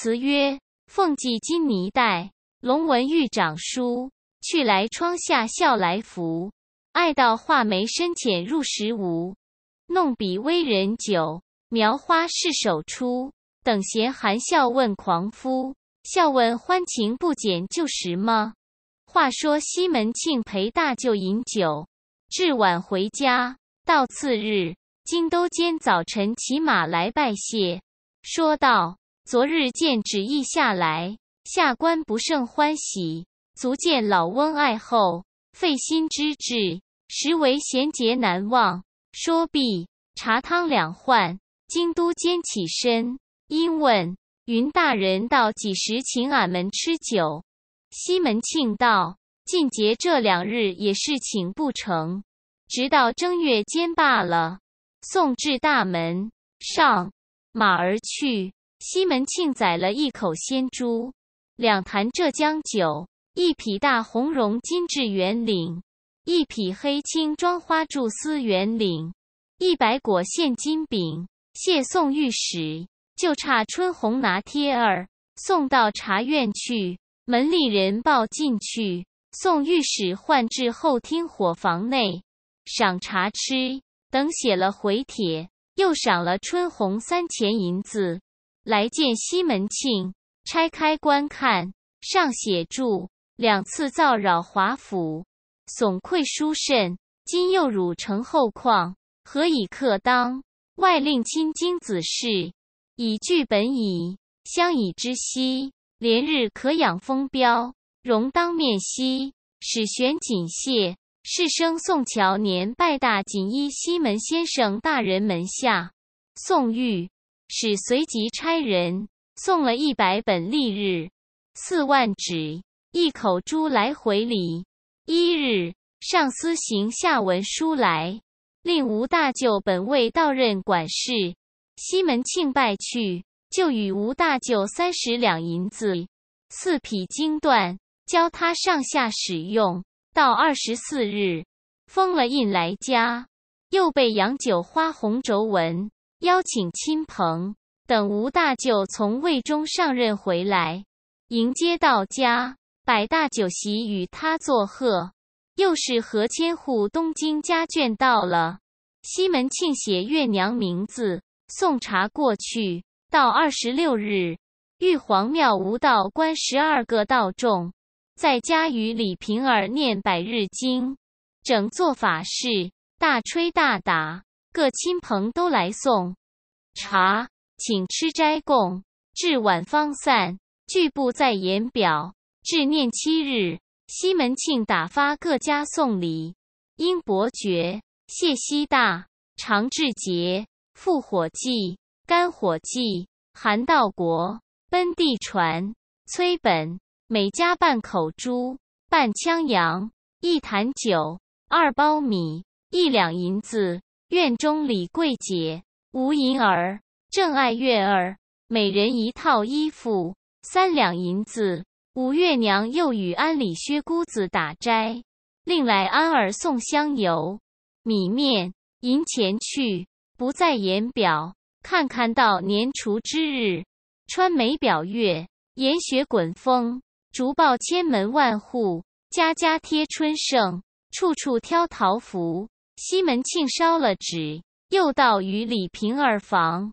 词曰：“凤髻金泥带，龙纹玉掌梳。去来窗下笑，来扶。爱到画眉深浅入时无。弄笔微人酒，描花是手出。等闲含笑问狂夫：笑问欢情不减旧时吗？”话说西门庆陪大舅饮酒，至晚回家。到次日，金都监早晨骑马来拜谢，说道。昨日见旨意下来，下官不胜欢喜，足见老翁爱后费心之至，实为贤节难忘。说毕，茶汤两换，金都监起身，因问云大人到几时请俺们吃酒？”西门庆道：“近节这两日也是请不成，直到正月间罢了。”送至大门上，马儿去。西门庆宰了一口鲜猪，两坛浙江酒，一匹大红绒金制圆领，一匹黑青装花柱丝圆领，一百裹现金饼，谢送御史，就差春红拿帖儿送到茶院去。门里人抱进去，送御史换至后厅伙房内赏茶吃。等写了回帖，又赏了春红三钱银子。来见西门庆，拆开观看，上写注：两次造扰华府，悚愧殊甚。今又汝城后况，何以克当？外令亲经子事，以据本矣。相以知悉，连日可养风标，容当面息。使玄谨谢世生宋乔年拜大锦衣西门先生大人门下，宋玉。使随即差人送了一百本历日、四万纸、一口珠来回礼。一日，上司行下文书来，令吴大舅本未到任管事。西门庆拜去，就与吴大舅三十两银子、四匹金缎，教他上下使用。到二十四日，封了印来家，又被杨九花红轴文。邀请亲朋等吴大舅从魏中上任回来，迎接到家摆大酒席与他作贺。又是何千户东京家眷到了，西门庆写月娘名字送茶过去。到二十六日，玉皇庙吴道观十二个道众在家与李瓶儿念百日经，整做法事，大吹大打。各亲朋都来送茶，请吃斋供，至晚方散，俱不在言表。至念七日，西门庆打发各家送礼：因伯爵、谢希大、常志杰、复伙计、甘伙计、韩道国、奔地传、崔本，每家半口猪、半枪羊、一坛酒、二包米、一两银子。院中李桂姐无银儿，郑爱月儿，每人一套衣服，三两银子。吴月娘又与安里薛姑子打斋，另来安儿送香油、米面、银钱去，不在言表。看看到年除之日，穿梅表月，严雪滚风，竹报千门万户，家家贴春盛，处处挑桃符。西门庆烧了纸，又到于李瓶儿房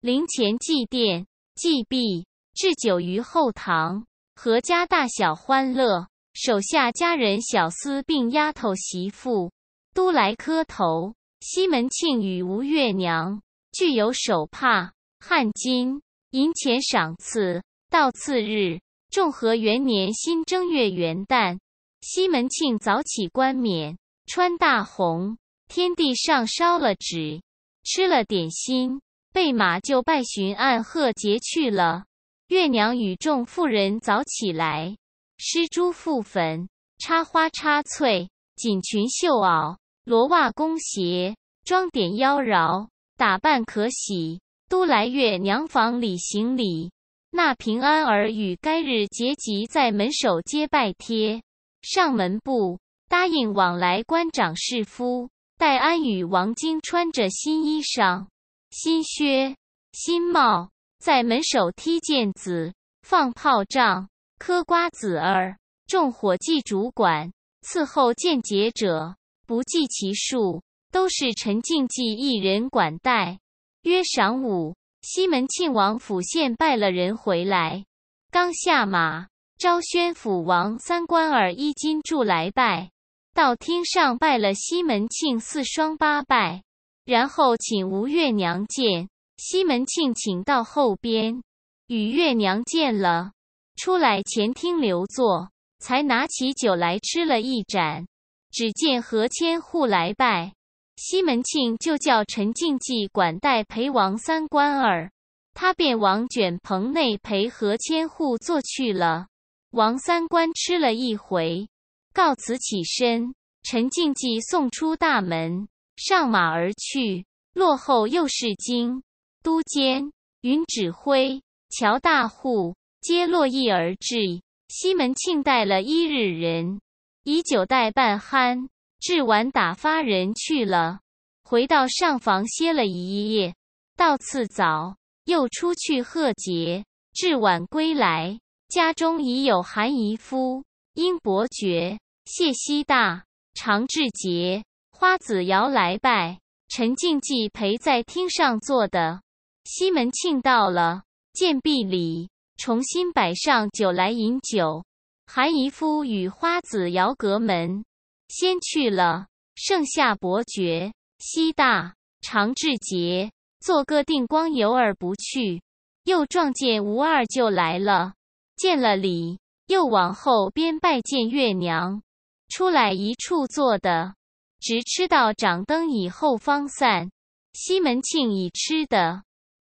灵前祭奠祭毕，置酒于后堂，阖家大小欢乐。手下家人小厮并丫头媳妇都来磕头。西门庆与吴月娘具有手帕、汗巾、银钱赏赐。到次日，众和元年新正月元旦，西门庆早起冠冕，穿大红。天地上烧了纸，吃了点心，备马就拜巡按贺节去了。月娘与众妇人早起来，施朱傅粉，插花插翠，锦裙绣袄，罗袜弓鞋，装点妖娆，打扮可喜。都来月娘房里行礼。那平安儿与该日结集在门首接拜贴，上门部答应往来官长士夫。戴安与王晶穿着新衣裳、新靴、新帽，在门首踢毽子、放炮仗、嗑瓜子儿，众伙计主管伺候间节者不计其数，都是陈静济一人管带。约晌午，西门庆王府现拜了人回来，刚下马，招宣府王三官儿一金柱来拜。到厅上拜了西门庆四双八拜，然后请吴月娘见。西门庆请到后边，与月娘见了，出来前厅留坐，才拿起酒来吃了一盏。只见何千户来拜，西门庆就叫陈静济管带陪王三官儿，他便往卷棚内陪何千户坐去了。王三官吃了一回。告辞起身，陈静计送出大门，上马而去。落后又是惊，都监、云指挥、乔大户，皆落绎而至。西门庆带了一日人，以酒代半酣。至晚打发人去了，回到上房歇了一夜。到次早又出去贺节，至晚归来，家中已有韩姨夫。因伯爵、谢西大、常志杰、花子瑶来拜，陈静寂陪在厅上坐的。西门庆到了，见毕礼，重新摆上酒来饮酒。韩姨夫与花子瑶隔门，先去了，剩下伯爵、西大、常志杰做个定光游而不去，又撞见吴二就来了，见了礼。又往后边拜见月娘，出来一处坐的，直吃到掌灯以后方散。西门庆已吃的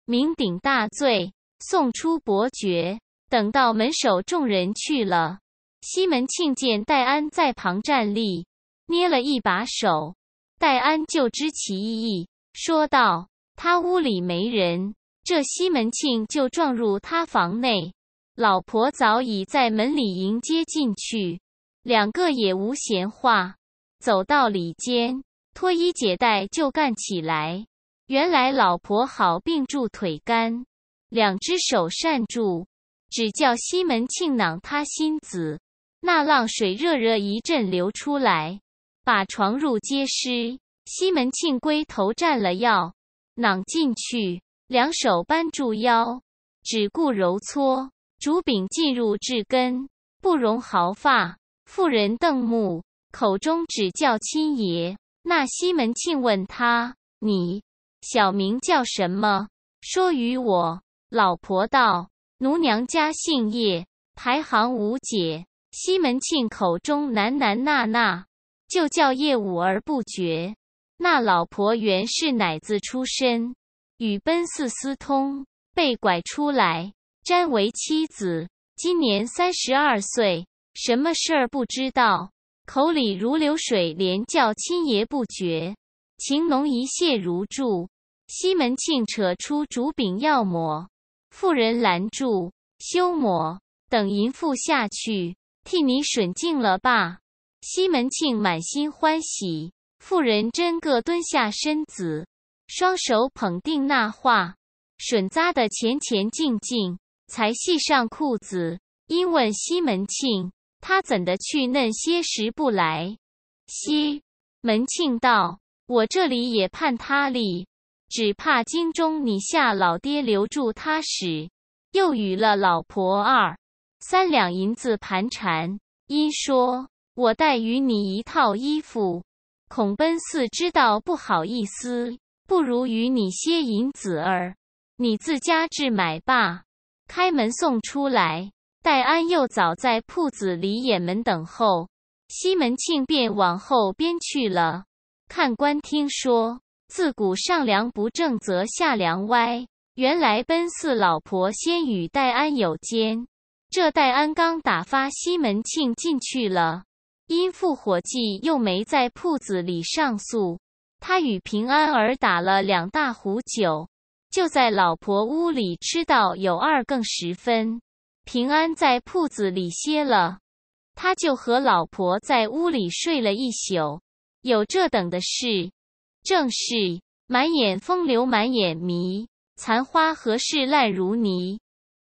酩酊大醉，送出伯爵，等到门首众人去了，西门庆见戴安在旁站立，捏了一把手，戴安就知其意，说道：“他屋里没人，这西门庆就撞入他房内。”老婆早已在门里迎接进去，两个也无闲话，走到里间，脱衣解带就干起来。原来老婆好病住腿干，两只手扇住，只叫西门庆囊他心子，那浪水热热一阵流出来，把床褥皆湿。西门庆龟头蘸了药囊进去，两手扳住腰，只顾揉搓。竹柄进入至根，不容毫发。妇人瞪目，口中只叫亲爷。那西门庆问他：“你小名叫什么？”说与我老婆道：“奴娘家姓叶，排行五姐。”西门庆口中喃喃呐呐，就叫叶五而不觉。那老婆原是奶子出身，与奔四私通，被拐出来。詹为妻子，今年三十二岁，什么事儿不知道，口里如流水，连叫亲爷不绝，情浓一泻如注。西门庆扯出竹柄要抹，妇人拦住，休抹，等淫妇下去，替你吮净了吧。西门庆满心欢喜，妇人真个蹲下身子，双手捧定那画，吮扎的前前进进。才系上裤子，因问西门庆：“他怎的去嫩些时不来？”西门庆道：“我这里也盼他哩，只怕京中你下老爹留住他时，又与了老婆二三两银子盘缠。因说我带与你一套衣服，孔奔四知道不好意思，不如与你些银子儿，你自家置买罢。”开门送出来，戴安又早在铺子里掩门等候，西门庆便往后边去了。看官听说，自古上梁不正则下梁歪，原来奔四老婆先与戴安有奸。这戴安刚打发西门庆进去了，因复伙计又没在铺子里上诉，他与平安儿打了两大壶酒。就在老婆屋里吃到有二更时分，平安在铺子里歇了，他就和老婆在屋里睡了一宿。有这等的事，正是满眼风流满眼迷，残花何事烂如泥。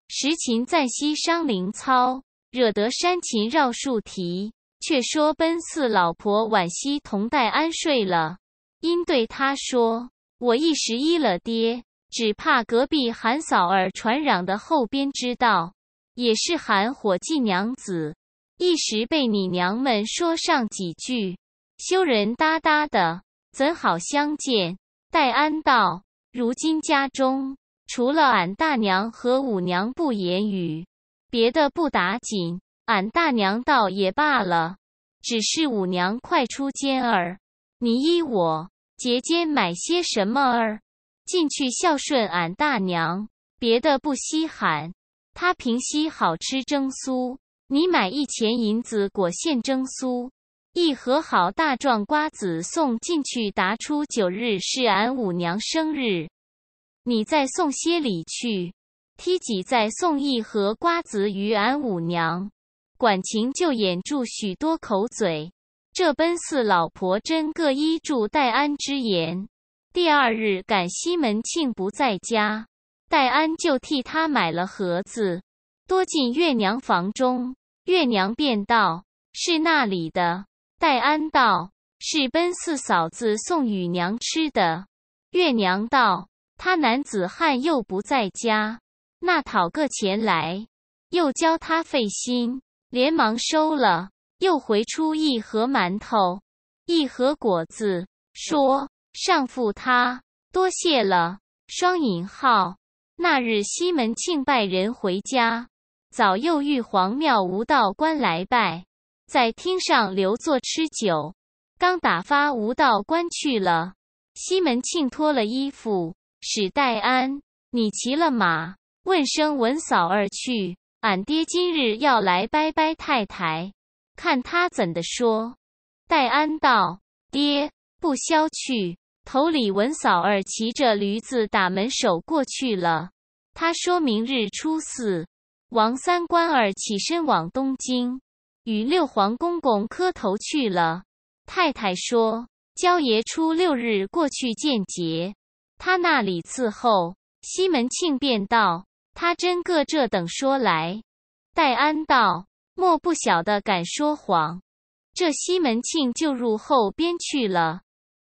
时禽暂息伤灵操，惹得山禽绕树啼。却说奔四老婆晚惜同戴安睡了，因对他说：“我一时依了爹。”只怕隔壁韩嫂儿传嚷的后边知道，也是韩伙计娘子，一时被你娘们说上几句，羞人哒哒的，怎好相见？戴安道：“如今家中除了俺大娘和五娘不言语，别的不打紧。俺大娘道也罢了，只是五娘快出监儿，你依我，姐姐买些什么儿？”进去孝顺俺大娘，别的不稀罕。他平息好吃蒸酥，你买一钱银子果馅蒸酥，一盒好大壮瓜子送进去。答出九日是俺五娘生日，你再送些礼去。梯几再送一盒瓜子与俺五娘。管情就掩住许多口嘴。这奔四老婆真各依住戴安之言。第二日赶西门庆不在家，戴安就替他买了盒子，多进月娘房中。月娘便道：“是那里的。”戴安道：“是奔四嫂子送与娘吃的。”月娘道：“他男子汉又不在家，那讨个钱来，又教他费心。”连忙收了，又回出一盒馒头，一盒果子，说。上父他多谢了。双引号那日，西门庆拜人回家，早又遇黄庙吴道观来拜，在厅上留坐吃酒。刚打发吴道观去了，西门庆脱了衣服，使戴安，你骑了马，问声文嫂儿去，俺爹今日要来拜拜太太，看他怎的说。戴安道：“爹不消去。”头里文嫂儿骑着驴子打门守过去了，他说明日初四，王三官儿起身往东京，与六皇公公磕头去了。太太说焦爷初六日过去见节，他那里伺候。西门庆便道他真个这等说来，戴安道莫不晓得敢说谎，这西门庆就入后边去了。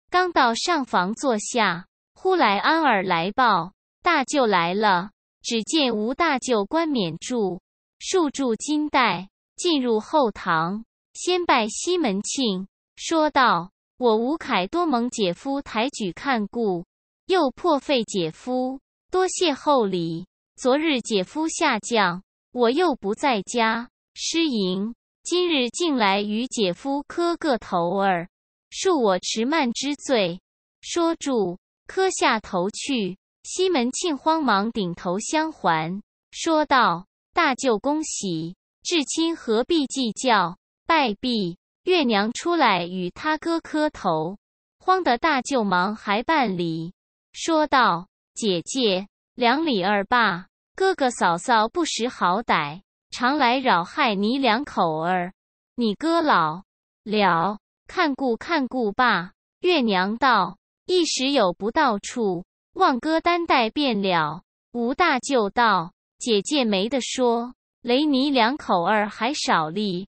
刚到上房坐下，忽来安儿来报：“大舅来了。”只见吴大舅冠冕住，束住金带，进入后堂，先拜西门庆，说道：“我吴凯多蒙姐夫抬举看顾，又破费姐夫多谢厚礼。昨日姐夫下降，我又不在家，失迎。今日进来与姐夫磕个头儿。”恕我迟慢之罪。说住，磕下头去。西门庆慌忙顶头相还，说道：“大舅恭喜，至亲何必计较？拜毕，月娘出来与他哥磕头，慌得大舅忙还半礼，说道：‘姐姐，两礼二罢。哥哥嫂嫂不识好歹，常来扰害你两口儿，你哥老了。’”看顾看顾罢，月娘道：“一时有不到处，望哥担待便了。”吴大舅道：“姐姐没得说，雷尼两口儿还少力。”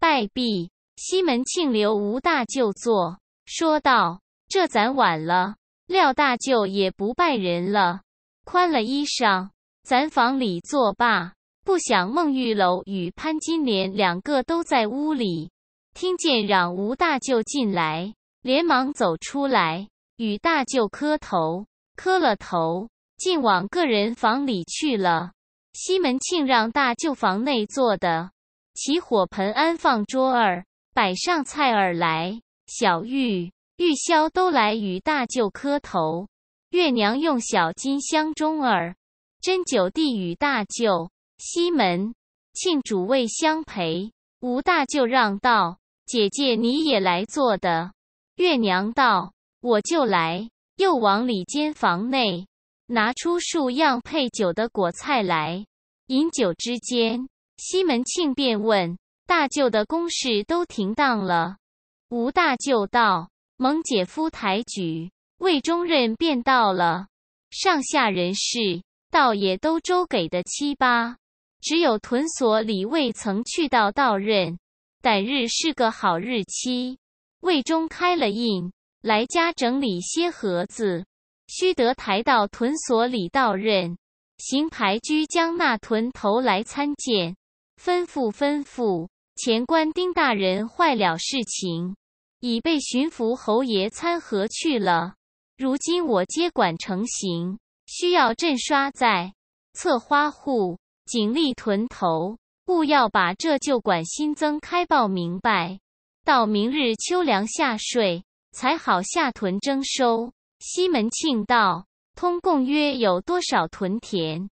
拜毕，西门庆留吴大舅坐，说道：“这咱晚了，廖大舅也不拜人了，宽了衣裳，咱房里坐罢。”不想孟玉楼与潘金莲两个都在屋里。听见嚷吴大舅进来，连忙走出来与大舅磕头，磕了头，竟往个人房里去了。西门庆让大舅房内坐的，起火盆安放桌儿，摆上菜儿来。小玉、玉箫都来与大舅磕头。月娘用小金香中儿斟酒递与大舅。西门庆主位相陪，吴大舅让道。姐姐，你也来做的。月娘道：“我就来。”又往里间房内拿出数样配酒的果菜来。饮酒之间，西门庆便问大舅的公事都停当了。吴大舅道：“蒙姐夫抬举，魏中任便到了，上下人事倒也都周给的七八，只有屯所李未曾去到到任。”逮日是个好日期，魏中开了印，来家整理些盒子，须得抬到屯所里到任。行牌居将那屯头来参见，吩咐吩咐。前官丁大人坏了事情，已被巡抚侯爷参合去了。如今我接管成行，需要朕刷在侧花户锦利屯头。故要把这旧馆新增开报明白，到明日秋粮下税，才好下屯征收。西门庆道：“通共约有多少屯田？”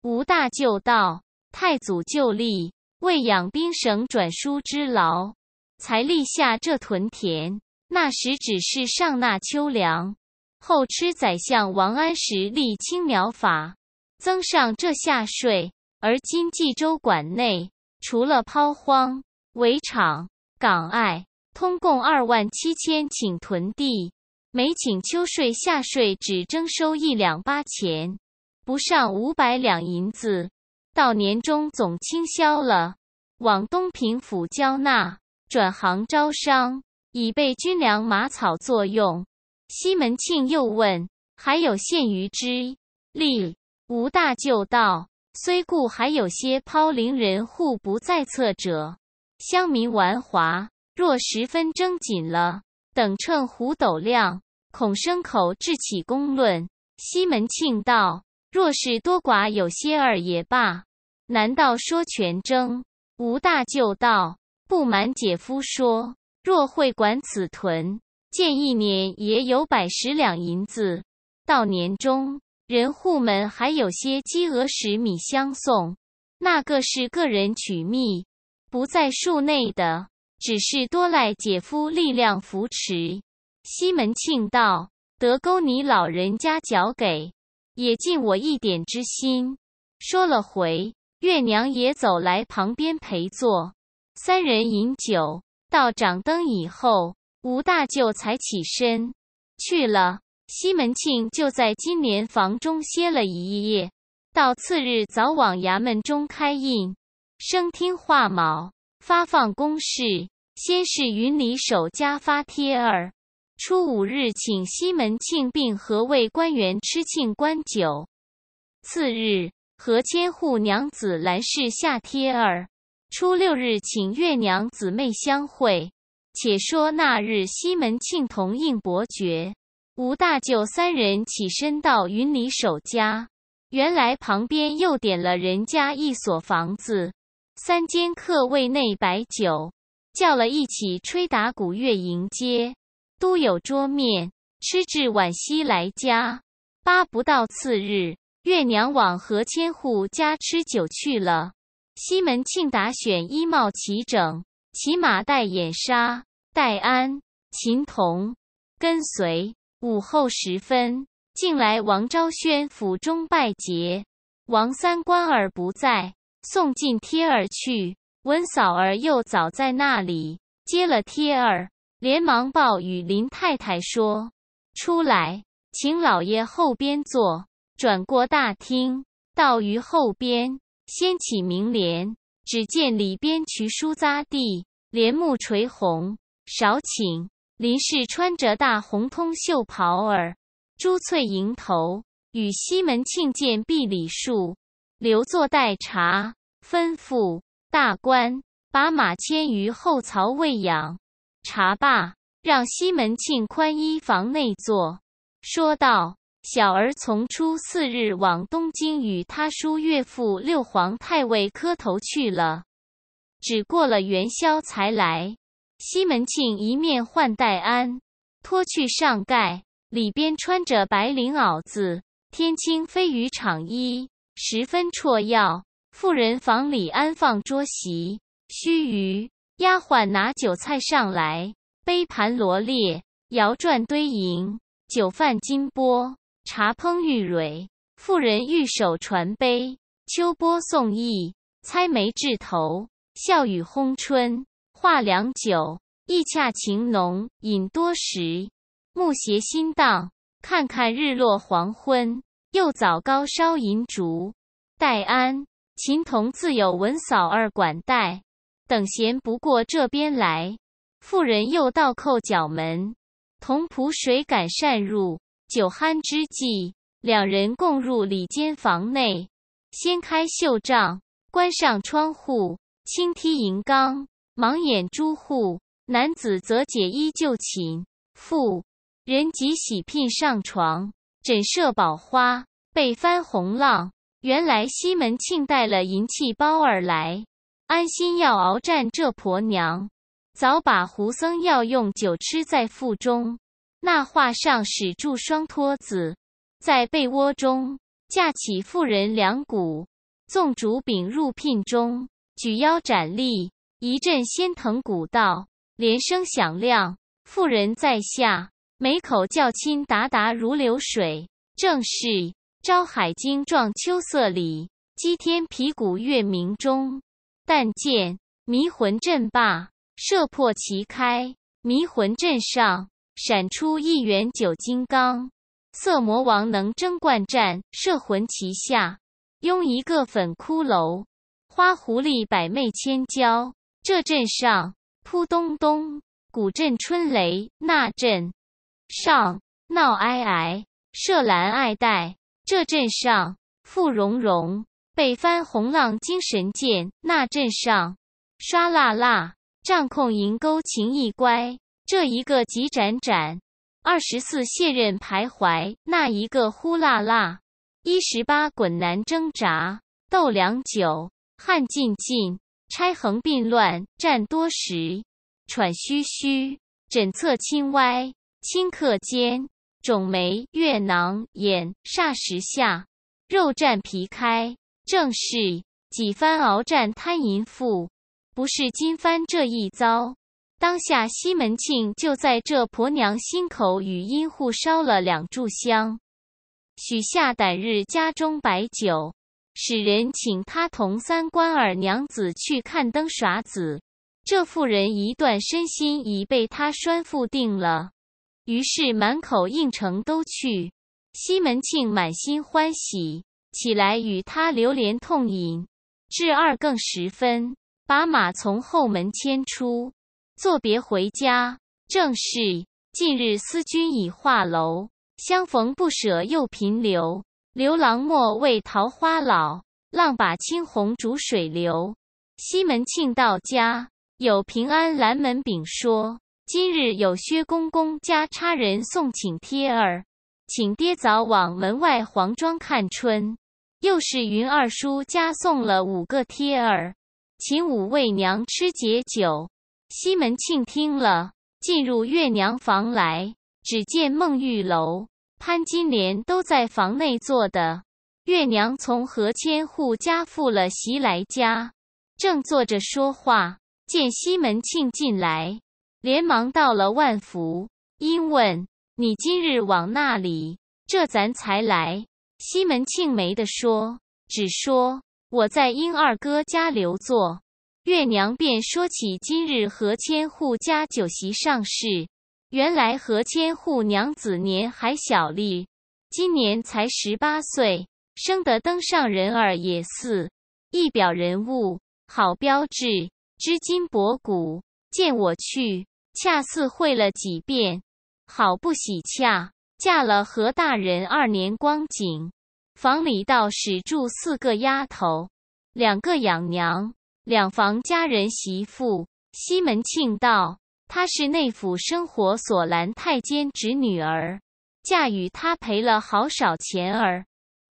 吴大舅道：“太祖就立为养兵省转输之劳，才立下这屯田。那时只是上纳秋粮，后吃宰相王安石立青苗法，增上这下税。”而今冀州管内，除了抛荒、围场、港隘，通共二万七千顷屯地，每顷秋税夏税只征收一两八钱，不上五百两银子。到年中总清销了，往东平府交纳，转行招商，以备军粮马草作用。西门庆又问：“还有限余之力？”吴大舅道。虽故还有些抛零人户不在册者，乡民玩滑，若十分正紧了，等趁胡斗量，恐生口置起公论。西门庆道：“若是多寡有些儿也罢，难道说全征？”吴大舅道：“不瞒姐夫说，若会管此屯，见一年也有百十两银子，到年终。”人户们还有些鸡鹅食米相送，那个是个人取觅，不在树内的，只是多赖姐夫力量扶持。西门庆道：“得勾你老人家脚给，也尽我一点之心。”说了回，月娘也走来旁边陪坐，三人饮酒到掌灯以后，吴大舅才起身去了。西门庆就在金莲房中歇了一夜，到次日早往衙门中开印，升听画卯，发放公事。先是云里守家发帖儿，初五日请西门庆并何位官员吃庆官酒。次日何千户娘子来市下帖儿，初六日请月娘姊妹相会。且说那日西门庆同应伯爵。吴大舅三人起身到云里守家，原来旁边又点了人家一所房子，三间客位内摆酒，叫了一起吹打鼓乐迎接，都有桌面吃至晚夕来家，八不到次日，月娘往何千户家吃酒去了。西门庆打选衣帽齐整，骑马戴眼纱戴安琴童跟随。午后时分，进来王昭宣府中拜节，王三官儿不在，送进贴儿去。文嫂儿又早在那里接了贴儿，连忙报与林太太说：“出来，请老爷后边坐。”转过大厅，到于后边，掀起名帘，只见里边渠书匝地，帘幕垂红，少请。林氏穿着大红通袖袍儿，珠翠迎头，与西门庆见毕礼数，留坐待茶，吩咐大官把马牵于后槽喂养。茶罢，让西门庆宽衣房内坐，说道：“小儿从初四日往东京与他叔岳父六皇太尉磕头去了，只过了元宵才来。”西门庆一面换戴安，脱去上盖，里边穿着白绫袄子、天青飞鱼长衣，十分绰要。妇人房里安放桌席，须臾，丫鬟拿酒菜上来，杯盘罗列，摇转堆盈，酒饭金钵，茶烹玉蕊。妇人玉手传杯，秋波送意，猜梅掷头，笑语轰春。话良久，意洽情浓，饮多时，木邪心荡，看看日落黄昏，又早高烧银烛。戴安、秦童自有文嫂二管带，等闲不过这边来。妇人又倒扣角门，童仆谁敢擅入？酒酣之际，两人共入里间房内，掀开袖帐，关上窗户，轻踢银缸。盲眼朱户，男子则解衣就寝，妇人即喜聘上床，枕设宝花，被翻红浪。原来西门庆带了银器包而来，安心要鏖战这婆娘，早把胡僧要用酒吃在腹中。那画上使住双托子，在被窝中架起妇人两股，纵竹柄入聘中，举腰斩立。一阵仙藤古道，连声响亮。妇人在下，眉口叫亲，达达如流水。正是朝海经撞秋色里，击天皮鼓月明中。但见迷魂阵罢，射破旗开。迷魂阵上闪出一员九金刚，色魔王能征惯战，摄魂旗下拥一个粉骷髅，花狐狸百媚千娇。这阵上扑咚咚，鼓震春雷；那阵上闹哀哀，射兰爱戴。这阵上富荣荣，北翻红浪精神健；那阵上刷辣辣，战控银钩情意乖。这一个急斩斩，二十四卸任徘徊；那一个呼啦啦，一十八滚难挣扎。斗良久，汗尽尽。钗横鬓乱，站多时，喘吁吁，枕侧轻歪。顷刻间，肿眉月囊眼，霎时下肉绽皮开。正是几番鏖战贪淫妇，不是今番这一遭。当下西门庆就在这婆娘心口与阴户烧了两炷香，许下胆日家中摆酒。使人请他同三官儿娘子去看灯耍子，这妇人一段身心已被他拴缚定了，于是满口应承都去。西门庆满心欢喜起来，与他流连痛饮，至二更时分，把马从后门牵出，作别回家。正是近日思君已画楼，相逢不舍又频留。刘郎莫为桃花老，浪把青红逐水流。西门庆到家，有平安蓝门禀说：今日有薛公公家差人送请贴儿，请爹早往门外黄庄看春。又是云二叔家送了五个贴儿，请五位娘吃解酒。西门庆听了，进入月娘房来，只见孟玉楼。潘金莲都在房内坐的，月娘从何千户家赴了席来家，正坐着说话，见西门庆进来，连忙道了万福，因问：“你今日往那里？这咱才来。”西门庆没得说，只说：“我在英二哥家留坐。”月娘便说起今日何千户家酒席上事。原来何千户娘子年还小哩，今年才十八岁，生得登上人儿也似，一表人物，好标志，知今博古。见我去，恰似会了几遍，好不喜恰。嫁了何大人二年光景，房里倒使住四个丫头，两个养娘，两房家人媳妇。西门庆道。她是内府生活索兰太监侄女儿，嫁与他赔了好少钱儿。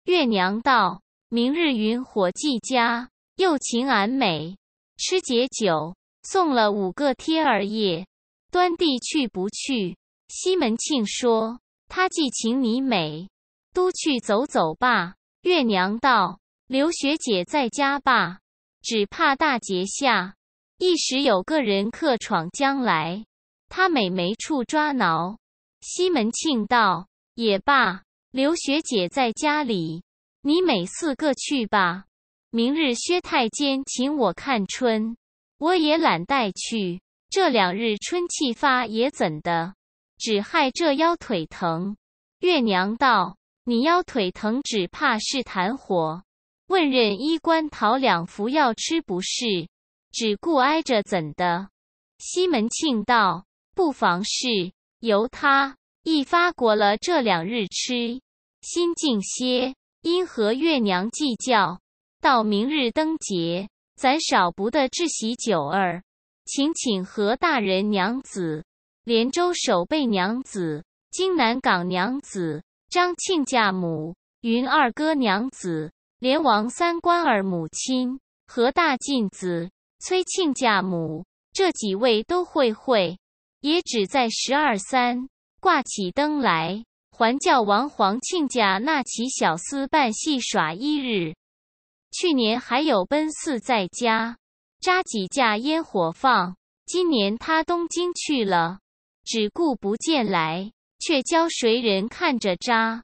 月娘道：“明日云火祭家又请俺美吃解酒，送了五个贴儿夜，端地去不去？”西门庆说：“他既请你美，都去走走吧。”月娘道：“刘学姐在家吧，只怕大节下。”一时有个人客闯将来，他每没处抓挠。西门庆道：“也罢，刘学姐在家里，你每四个去吧。明日薛太监请我看春，我也懒带去。这两日春气发也怎的？只害这腰腿疼。”月娘道：“你腰腿疼，只怕是痰火，问任医官讨两服药吃不是？”只顾挨着怎的？西门庆道：“不妨事，由他一发过了这两日吃，心静些，因何月娘计较？到明日灯节，咱少不得置喜酒儿，请请何大人娘子、连州守备娘子、京南港娘子、张亲家母、云二哥娘子、连王三官儿母亲、何大进子。”崔亲家母，这几位都会会，也只在十二三挂起灯来，还叫王黄亲家那起小厮办戏耍一日。去年还有奔四在家扎几架烟火放，今年他东京去了，只顾不见来，却教谁人看着扎？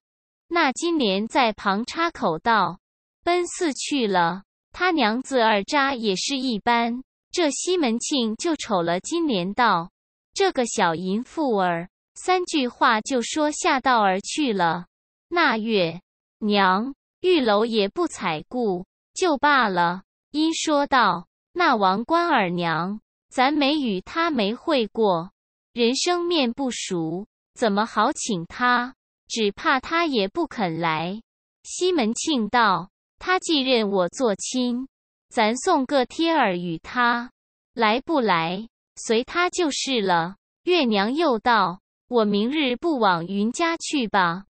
那金莲在旁插口道：“奔四去了。”他娘子二扎也是一般，这西门庆就瞅了金莲道：“这个小淫妇儿，三句话就说下道儿去了。”那月娘玉楼也不睬顾，就罢了。因说道：“那王官儿娘，咱没与他没会过，人生面不熟，怎么好请他？只怕他也不肯来。”西门庆道。他继任我做亲，咱送个贴儿与他，来不来随他就是了。月娘又道：“我明日不往云家去吧，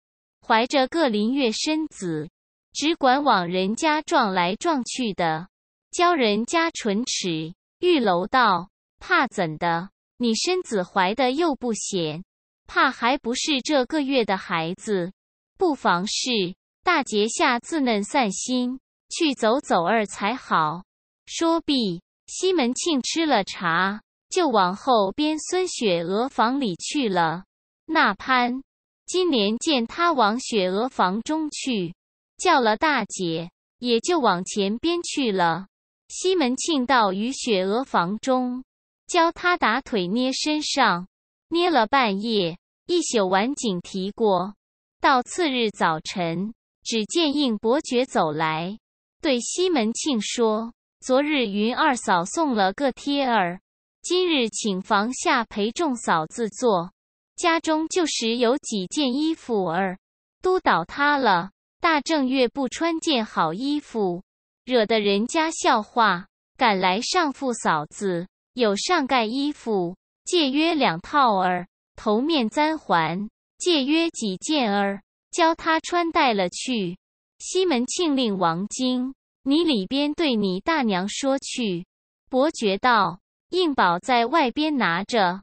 怀着个林月身子，只管往人家撞来撞去的，教人家唇齿。”玉楼道：“怕怎的？你身子怀的又不显，怕还不是这个月的孩子，不妨事。”大节下自嫩散心去走走二才好。说毕，西门庆吃了茶，就往后边孙雪娥房里去了。那潘金莲见他往雪娥房中去，叫了大姐，也就往前边去了。西门庆到于雪娥房中，教他打腿捏身上，捏了半夜一宿，晚景提过，到次日早晨。只见应伯爵走来，对西门庆说：“昨日云二嫂送了个贴儿，今日请房下陪众嫂子坐。家中旧时有几件衣服儿，都倒塌了。大正月不穿件好衣服，惹得人家笑话。赶来上父嫂子有上盖衣服，借约两套儿，头面簪环借约几件儿。”教他穿戴了去。西门庆令王晶，你里边对你大娘说去。伯爵道：“应宝在外边拿着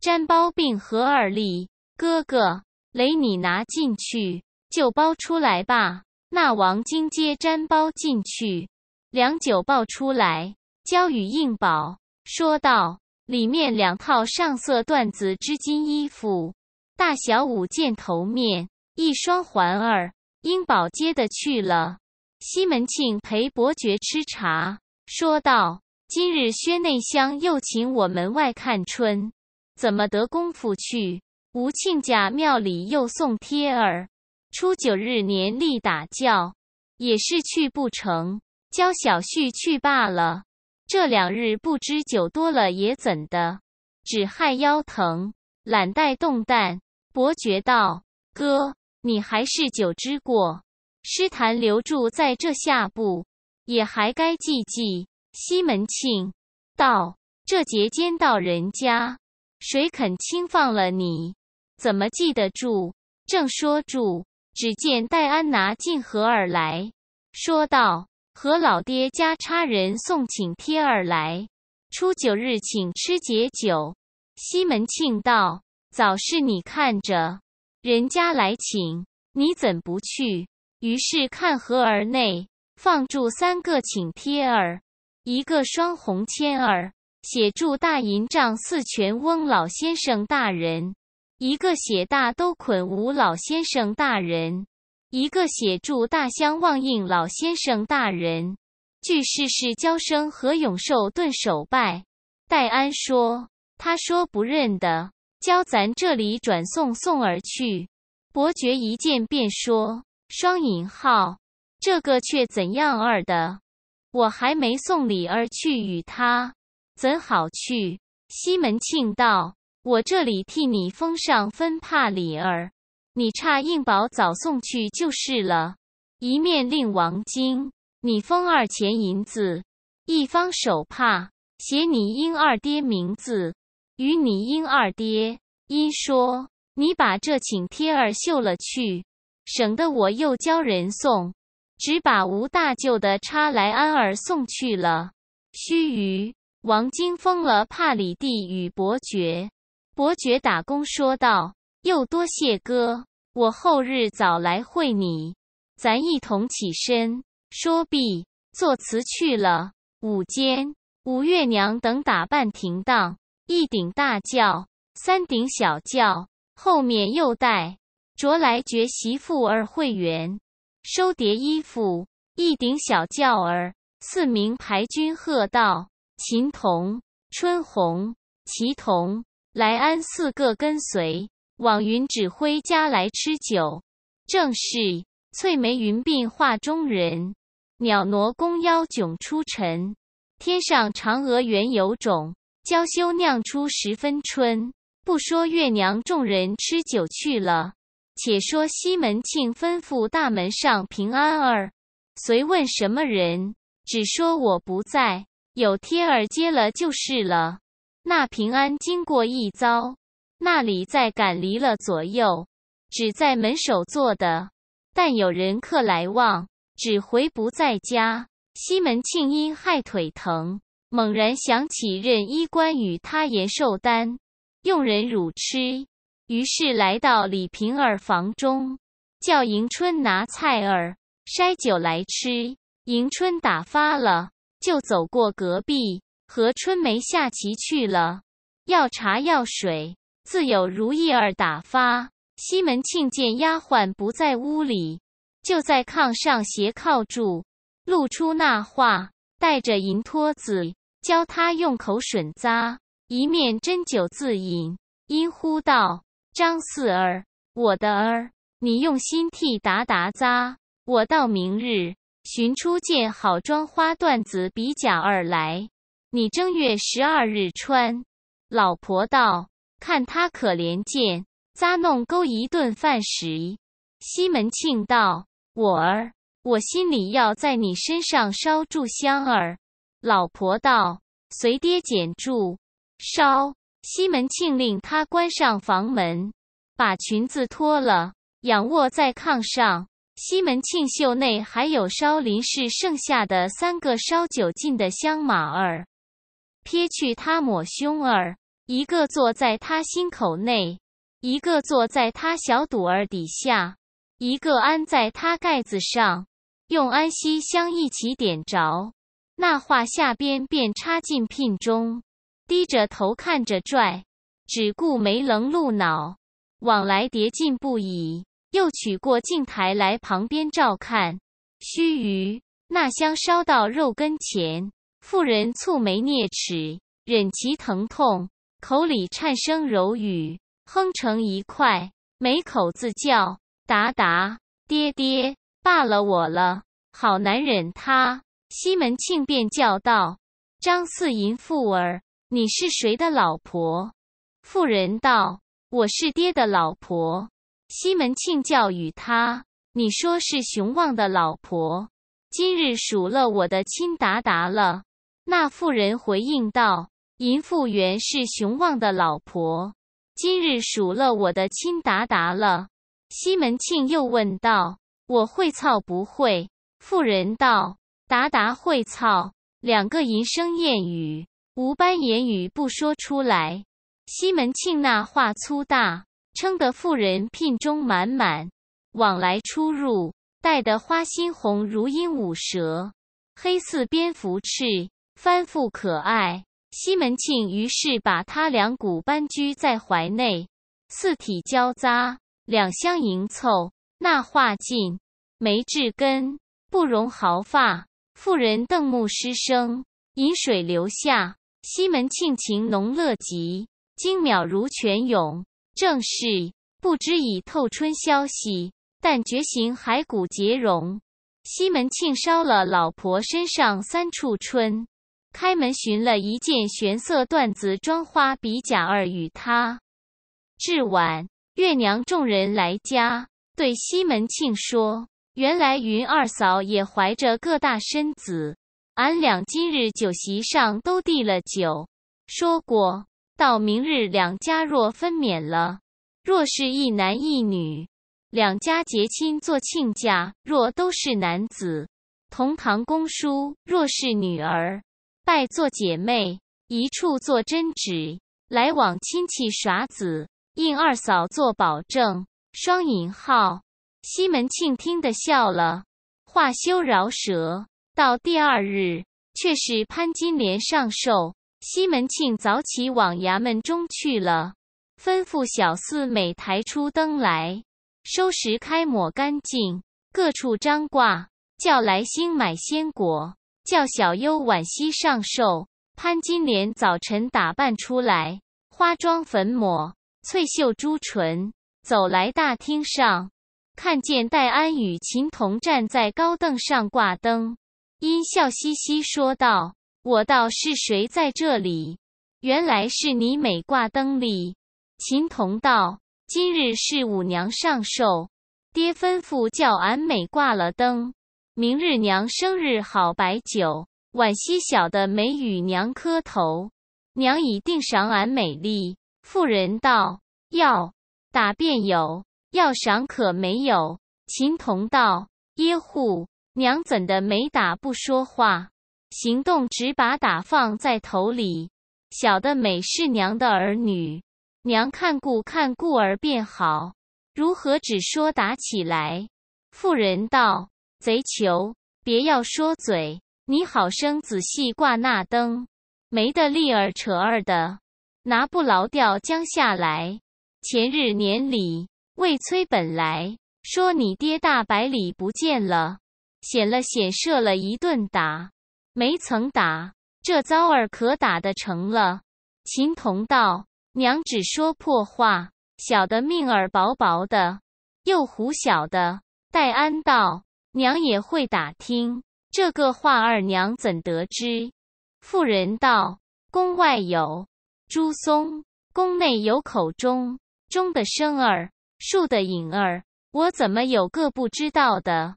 毡包并合二立，哥哥，雷你拿进去，就包出来吧。”那王晶接毡包进去，良久抱出来，交与应宝，说道：“里面两套上色缎子织金衣服，大小五件头面。”一双环儿，英宝接的去了。西门庆陪伯爵吃茶，说道：“今日薛内乡又请我门外看春，怎么得功夫去？吴庆家庙里又送贴儿，初九日年例打轿，也是去不成，教小婿去罢了。这两日不知酒多了也怎的，只害腰疼，懒带动弹。”伯爵道：“哥。”你还是酒之过，诗坛留住在这下部，也还该记记。西门庆道：“这节间到人家，谁肯轻放了你？怎么记得住？”正说住，只见戴安拿进盒而来说道：“何老爹家差人送请帖而来，初九日请吃解酒。”西门庆道：“早是你看着。”人家来请你怎不去？于是看盒儿内放住三个请帖儿，一个双红签儿，写住大银帐四全翁老先生大人；一个写大都捆吴老先生大人；一个写住大相望应老先生大人。据是事交生何永寿顿首拜。戴安说：“他说不认得。”教咱这里转送送儿去，伯爵一见便说：“双引号，这个却怎样二的？我还没送礼儿去与他，怎好去？”西门庆道：“我这里替你封上分帕礼儿，你差应宝早送去就是了。一面令王京，你封二钱银子，一方手帕，写你英二爹名字。”与你英二爹因说：“你把这请帖儿绣了去，省得我又教人送。只把吴大舅的差来安儿送去了。”须臾，王金封了帕里蒂与伯爵。伯爵打工说道：“又多谢哥，我后日早来会你，咱一同起身。”说毕，作辞去了。午间，吴月娘等打扮停当。一顶大轿，三顶小轿，后面又带着来绝媳妇儿会员，收叠衣服。一顶小轿儿，四名排军喝道：秦童、春红、齐童、来安四个跟随，往云指挥家来吃酒。正是翠眉云鬓画中人，袅娜弓腰迥出尘。天上嫦娥原有种。娇羞酿出十分春。不说月娘，众人吃酒去了。且说西门庆吩咐大门上平安儿，随问什么人，只说我不在，有贴儿接了就是了。那平安经过一遭，那里再赶离了左右，只在门首坐的。但有人客来望，只回不在家。西门庆因害腿疼。猛然想起任医官与他言寿丹，用人乳吃，于是来到李瓶儿房中，叫迎春拿菜儿筛酒来吃。迎春打发了，就走过隔壁，和春梅下棋去了。要茶要水，自有如意儿打发。西门庆见丫鬟不在屋里，就在炕上斜靠住，露出那画，带着银托子。教他用口吮咂，一面斟酒自饮，因呼道：“张四儿，我的儿，你用心替达达咂。我到明日寻出件好装花缎子比甲儿来，你正月十二日穿。”老婆道：“看他可怜见，咂弄勾一顿饭食。”西门庆道：“我儿，我心里要在你身上烧炷香儿。”老婆道：“随爹捡住烧。”西门庆令他关上房门，把裙子脱了，仰卧在炕上。西门庆袖内还有烧林氏剩下的三个烧酒劲的香马儿，撇去他抹胸儿，一个坐在他心口内，一个坐在他小肚儿底下，一个安在他盖子上，用安息香一起点着。那话下边便插进聘中，低着头看着拽，只顾没棱露脑，往来叠进不已。又取过镜台来旁边照看。须臾，那香烧到肉跟前，妇人蹙眉啮齿，忍其疼痛，口里颤声柔语，哼成一块，没口子叫达达爹爹罢了我了，好难忍他。西门庆便叫道：“张四银富儿，你是谁的老婆？”妇人道：“我是爹的老婆。”西门庆叫与他：“你说是熊旺的老婆。”今日数了我的亲达达了。那妇人回应道：“银富原是熊旺的老婆。”今日数了我的亲达达了。西门庆又问道：“我会操不会？”妇人道。达达会操，两个淫声言语，无般言语不说出来。西门庆那画粗大，撑得妇人聘中满满，往来出入，带的花心红如鹦鹉舌，黑似蝙蝠翅，翻覆可爱。西门庆于是把他两股般拘在怀内，四体交扎，两相迎凑，那画尽眉至根，不容毫发。妇人瞪目失声，引水流下。西门庆情浓乐极，精妙如泉涌。正是不知已透春消息，但觉行骸骨结融。西门庆烧了老婆身上三处春，开门寻了一件玄色缎子装花比甲儿与他。至晚，月娘众人来家，对西门庆说。原来云二嫂也怀着个大身子，俺俩今日酒席上都递了酒，说过到明日两家若分娩了，若是一男一女，两家结亲做亲家；若都是男子，同堂公叔；若是女儿，拜做姐妹，一处做真姊来往亲戚耍子。应二嫂做保证。双引号。西门庆听得笑了，话休饶舌。到第二日，却是潘金莲上寿。西门庆早起往衙门中去了，吩咐小四每抬出灯来，收拾开抹干净，各处张挂。叫来新买鲜果，叫小优晚夕上寿。潘金莲早晨打扮出来，花妆粉抹，翠袖朱唇，走来大厅上。看见戴安与秦童站在高凳上挂灯，因笑嘻嘻说道：“我道是谁在这里？原来是你美挂灯里。”秦童道：“今日是五娘上寿，爹吩咐叫俺美挂了灯，明日娘生日好摆酒。惋惜小的没与娘磕头，娘一定赏俺美丽。”妇人道：“要打便有。”要赏可没有。秦童道：“耶护，娘怎的没打不说话？行动只把打放在头里。小的美是娘的儿女，娘看顾看顾儿便好。如何只说打起来？”妇人道：“贼囚，别要说嘴。你好生仔细挂那灯，没得利儿扯儿的，拿不牢掉将下来。前日年里。”魏崔本来说：“你爹大百里不见了，险了险射了一顿打，没曾打。这遭儿可打得成了。”秦童道：“娘只说破话，小的命儿薄薄的，又唬小的。”戴安道：“娘也会打听这个话，二娘怎得知？”妇人道：“宫外有朱松，宫内有口中中的生儿。”树的影儿，我怎么有个不知道的？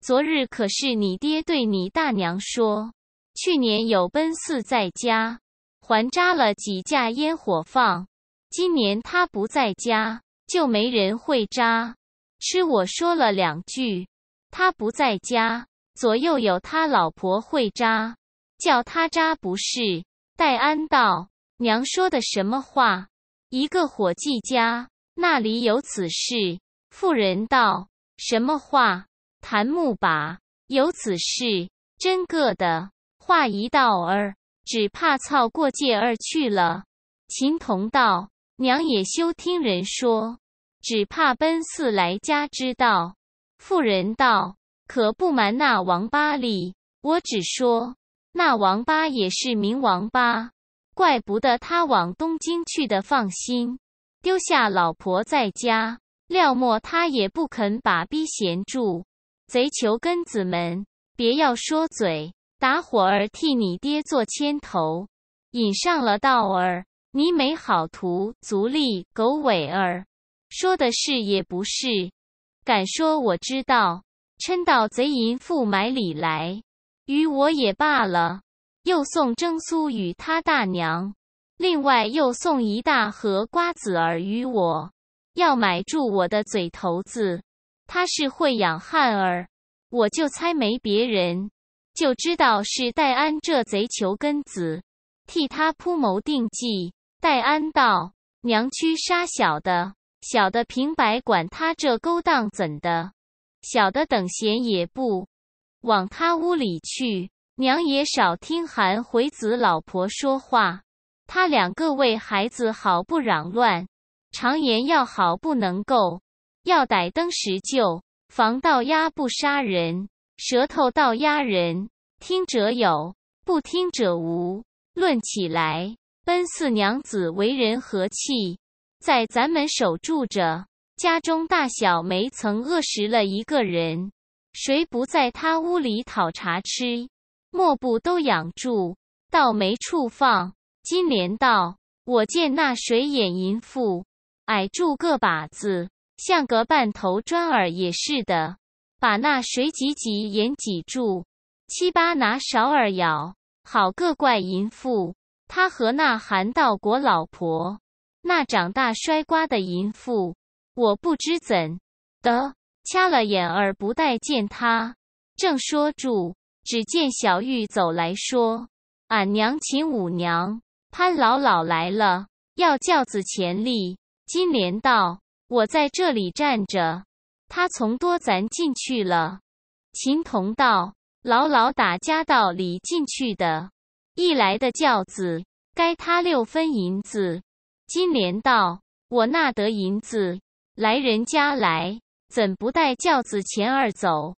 昨日可是你爹对你大娘说，去年有奔四在家，还扎了几架烟火放。今年他不在家，就没人会扎。吃我说了两句，他不在家，左右有他老婆会扎，叫他扎不是？戴安道：“娘说的什么话？一个伙计家。”那里有此事？妇人道：“什么话？檀木把有此事，真个的。话一道儿，只怕操过界儿去了。”秦童道：“娘也休听人说，只怕奔四来家知道。”妇人道：“可不瞒那王八哩，我只说那王八也是冥王八，怪不得他往东京去的。放心。”丢下老婆在家，料莫他也不肯把逼闲住。贼求根子们，别要说嘴，打伙儿替你爹做牵头，引上了道儿，你没好徒足立狗尾儿。说的是也不是，敢说我知道，称到贼淫妇埋里来，与我也罢了。又送征苏与他大娘。另外又送一大盒瓜子儿与我，要买住我的嘴头子。他是会养汉儿，我就猜没别人，就知道是戴安这贼求根子替他铺谋定计。戴安道：“娘屈杀小的，小的平白管他这勾当怎的？小的等闲也不往他屋里去，娘也少听韩回子老婆说话。”他两个为孩子好，不嚷乱，常言要好不能够，要歹灯时就。防盗压不杀人，舌头倒压人。听者有，不听者无。论起来，奔四娘子为人和气，在咱们守住着，家中大小没曾饿食了一个人。谁不在他屋里讨茶吃？莫不都养住，倒没处放。金莲道：“我见那水眼淫妇，矮住个把子，像个半头砖儿也是的，把那水挤挤眼挤住，七八拿勺儿舀，好个怪淫妇！他和那韩道国老婆，那长大摔瓜的淫妇，我不知怎的，掐了眼儿不待见他。正说住，只见小玉走来说：‘俺娘请五娘。’”潘姥姥来了，要轿子钱哩。金莲道：“我在这里站着。”他从多咱进去了。秦童道：“姥姥打家道里进去的，一来的轿子该他六分银子。”金莲道：“我那得银子，来人家来怎不带轿子钱儿走？”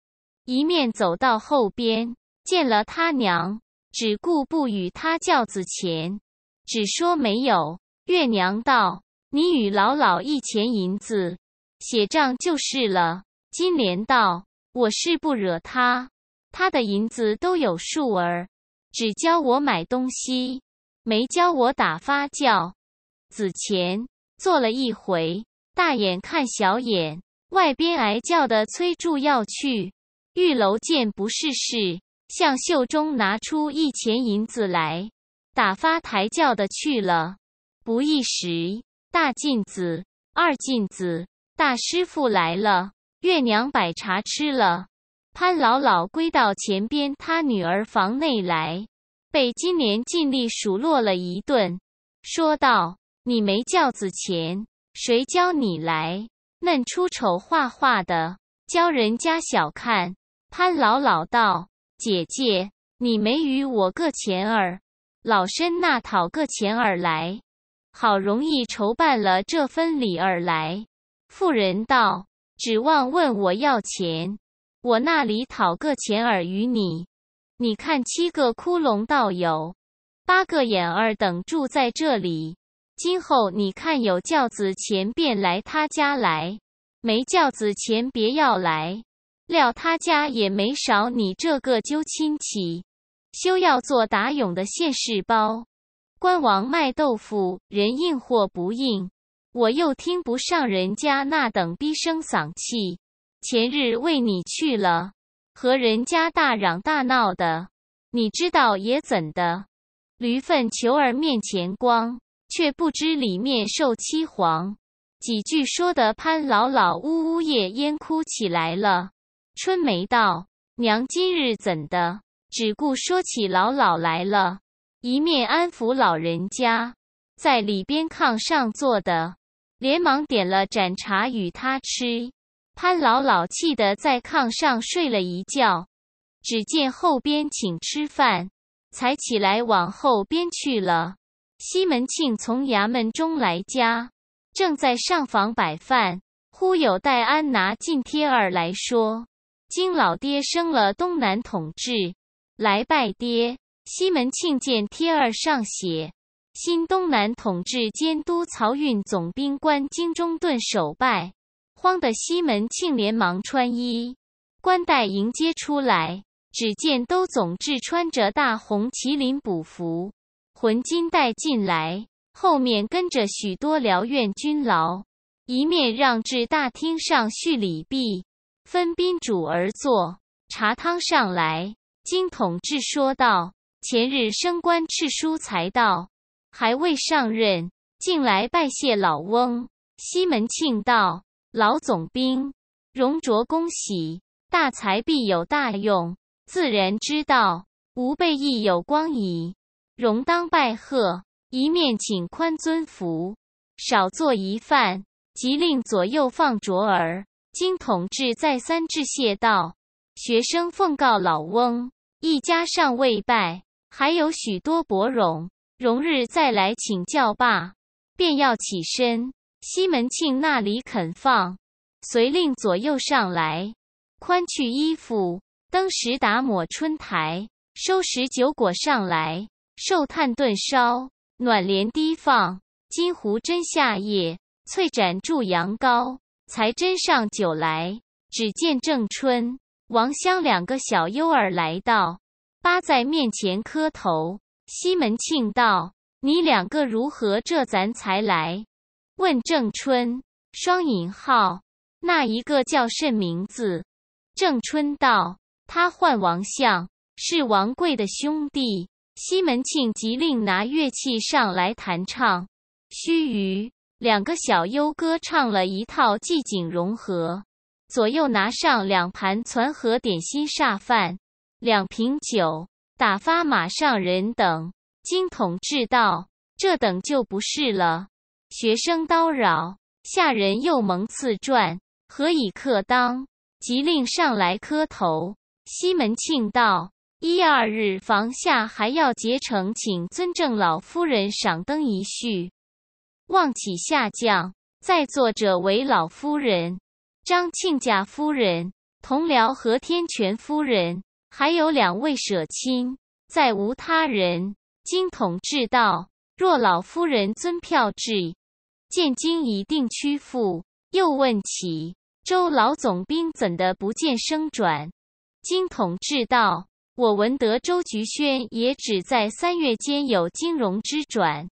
一面走到后边，见了他娘，只顾不与他轿子钱。只说没有。月娘道：“你与姥姥一钱银子，写账就是了。”金莲道：“我是不惹他，他的银子都有数儿，只教我买东西，没教我打发叫子钱。做了一回大眼，看小眼。外边挨叫的催住要去，玉楼见不是事，向袖中拿出一钱银子来。”打发抬轿的去了，不一时，大镜子、二镜子、大师傅来了。月娘摆茶吃了，潘姥姥归到前边他女儿房内来，被金莲尽力数落了一顿，说道：“你没轿子钱，谁教你来？嫩出丑画画的，教人家小看。”潘姥姥道：“姐姐，你没与我个钱儿。”老身那讨个钱儿来，好容易筹办了这份礼而来。妇人道：指望问我要钱，我那里讨个钱儿与你。你看七个窟窿倒有，八个眼儿等住在这里。今后你看有轿子钱便来他家来，没轿子钱别要来。料他家也没少你这个揪亲戚。休要做打勇的现世包，官王卖豆腐，人应或不应，我又听不上人家那等低声丧气。前日为你去了，和人家大嚷大闹的，你知道也怎的？驴粪球儿面前光，却不知里面受欺黄。几句说的潘姥姥呜呜咽咽哭起来了。春梅道：“娘今日怎的？”只顾说起老老来了，一面安抚老人家，在里边炕上坐的，连忙点了盏茶与他吃。潘老老气得在炕上睡了一觉，只见后边请吃饭，才起来往后边去了。西门庆从衙门中来家，正在上房摆饭，忽有戴安拿进贴儿来说：“金老爹生了东南统治。”来拜爹，西门庆见贴儿上写“新东南统治监督漕运总兵官金钟盾首拜”，慌得西门庆连忙穿衣，官带迎接出来。只见都总制穿着大红麒麟补服，浑金带进来，后面跟着许多辽院军劳，一面让至大厅上叙礼毕，分宾主而坐，茶汤上来。金统治说道：“前日升官敕书才到，还未上任，近来拜谢老翁。”西门庆道：“老总兵，荣卓恭喜，大才必有大用，自然知道，吾辈亦有光矣，荣当拜贺。”一面请宽尊服，少做一饭，即令左右放卓儿。金统治再三致谢道：“学生奉告老翁。”一家尚未拜，还有许多伯荣，容日再来请教罢。便要起身，西门庆那里肯放，遂令左右上来宽去衣服，登时打抹春台，收拾酒果上来，寿炭炖烧，暖帘低放，金壶斟下夜，翠盏注羊羔，才斟上酒来，只见正春。王相两个小优儿来到，扒在面前磕头。西门庆道：“你两个如何这咱才来？”问郑春：“双引号那一个叫甚名字？”郑春道：“他唤王相，是王贵的兄弟。”西门庆急令拿乐器上来弹唱。须臾，两个小优歌唱了一套《寂静融合》。左右拿上两盘攒和点心、煞饭，两瓶酒，打发马上人等。金统制道：“这等就不是了。学生叨扰，下人又蒙赐传，何以克当？即令上来磕头。”西门庆道：“一二日房下还要结成，请尊正老夫人赏灯一叙，望起下降，在座者为老夫人。”张庆甲夫人、同僚何天权夫人，还有两位舍亲，再无他人。金统治道：“若老夫人遵票制，见京一定屈服。”又问起周老总兵怎的不见升转。金统治道：“我闻得周菊轩也只在三月间有金融之转。”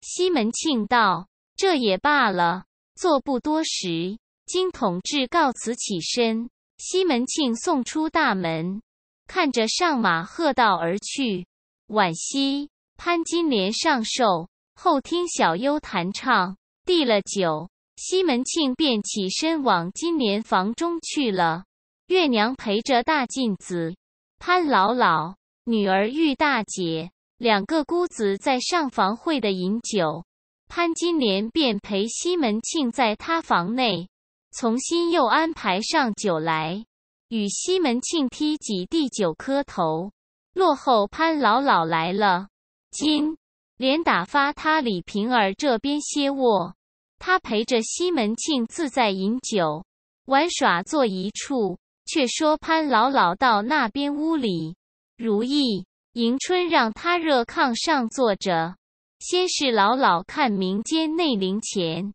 西门庆道：“这也罢了，坐不多时。”金统治告辞起身，西门庆送出大门，看着上马喝道而去。惋惜，潘金莲上寿，后听小优弹唱，递了酒，西门庆便起身往金莲房中去了。月娘陪着大镜子、潘姥姥、女儿玉大姐两个姑子在上房会的饮酒，潘金莲便陪西门庆在他房内。从新又安排上酒来，与西门庆踢几第酒磕头。落后潘姥姥来了，今连打发他李瓶儿这边歇卧，他陪着西门庆自在饮酒玩耍坐一处。却说潘姥姥到那边屋里，如意迎春让他热炕上坐着，先是姥姥看民间内灵前。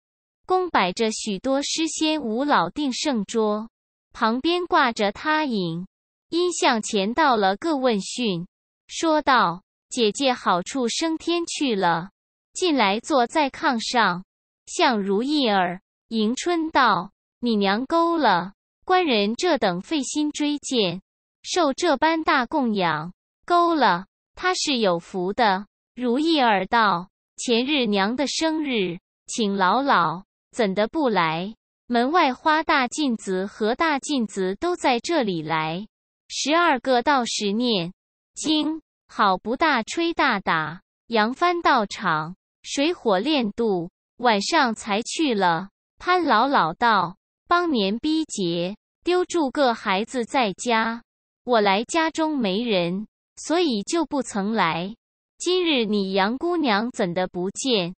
供摆着许多诗仙五老定胜桌，旁边挂着他影。因向前道了，各问讯，说道：“姐姐好处升天去了。”进来坐在炕上，向如意儿迎春道：“你娘勾了官人这等费心追荐，受这般大供养，勾了他是有福的。”如意儿道：“前日娘的生日，请老老。”怎的不来？门外花大镜子和大镜子都在这里来。十二个道士念经，好不大吹大打，扬帆道场，水火炼度。晚上才去了。潘老老道帮年逼节，丢住个孩子在家，我来家中没人，所以就不曾来。今日你杨姑娘怎的不见？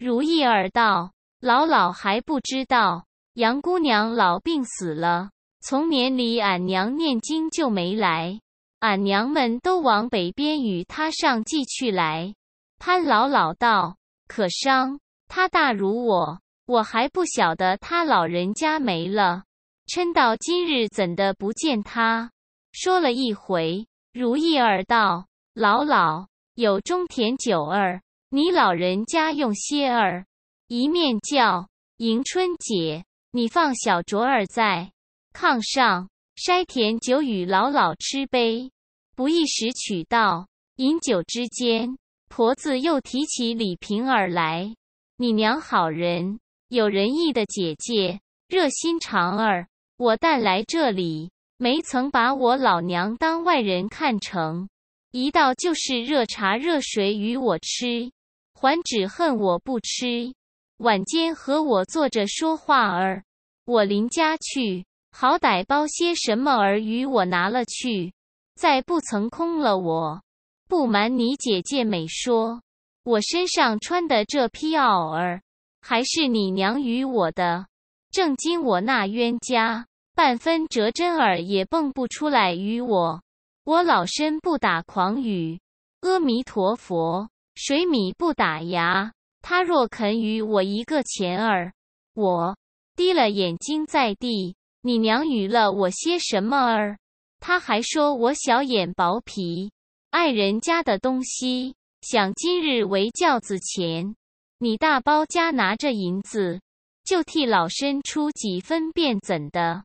如意儿道。老老还不知道杨姑娘老病死了。从年里俺娘念经就没来，俺娘们都往北边与他上祭去来。潘老老道可伤，他大如我，我还不晓得他老人家没了，撑到今日怎的不见他？说了一回，如意儿道：“老老有中田九儿，你老人家用歇儿。”一面叫迎春姐，你放小卓儿在炕上筛甜酒与姥姥吃杯。不一时取到，饮酒之间，婆子又提起李平儿来：“你娘好人，有仁义的姐姐，热心肠儿。我但来这里，没曾把我老娘当外人看成。一到就是热茶热水与我吃，还只恨我不吃。”晚间和我坐着说话儿，我临家去，好歹包些什么儿与我拿了去，再不曾空了我。不瞒你姐姐美说，我身上穿的这批袄儿，还是你娘与我的。正经我那冤家半分折针儿也蹦不出来与我，我老身不打诳语。阿弥陀佛，水米不打牙。他若肯与我一个钱儿，我低了眼睛在地。你娘与了我些什么儿？他还说我小眼薄皮，爱人家的东西。想今日为轿子钱，你大包家拿着银子，就替老身出几分，便怎的？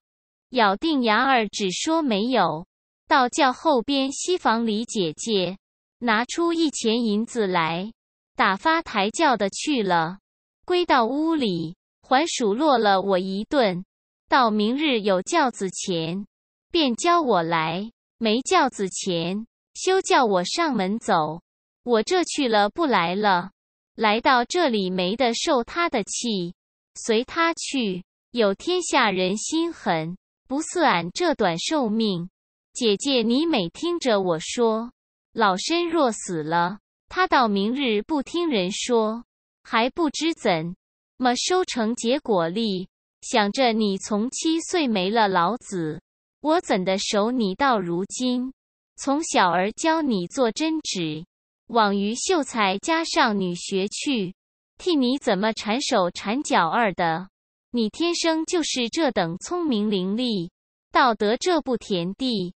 咬定牙儿只说没有，倒叫后边西房里姐姐拿出一钱银子来。打发抬轿的去了，归到屋里，还数落了我一顿。到明日有轿子钱，便叫我来；没轿子钱，休叫我上门走。我这去了不来了？来到这里没得受他的气，随他去。有天下人心狠，不似俺这短寿命。姐姐，你每听着我说，老身若死了。他到明日不听人说，还不知怎么收成结果粒。想着你从七岁没了老子，我怎的守你到如今？从小儿教你做针指，往于秀才家上女学去，替你怎么缠手缠脚二的？你天生就是这等聪明伶俐，到得这步田地，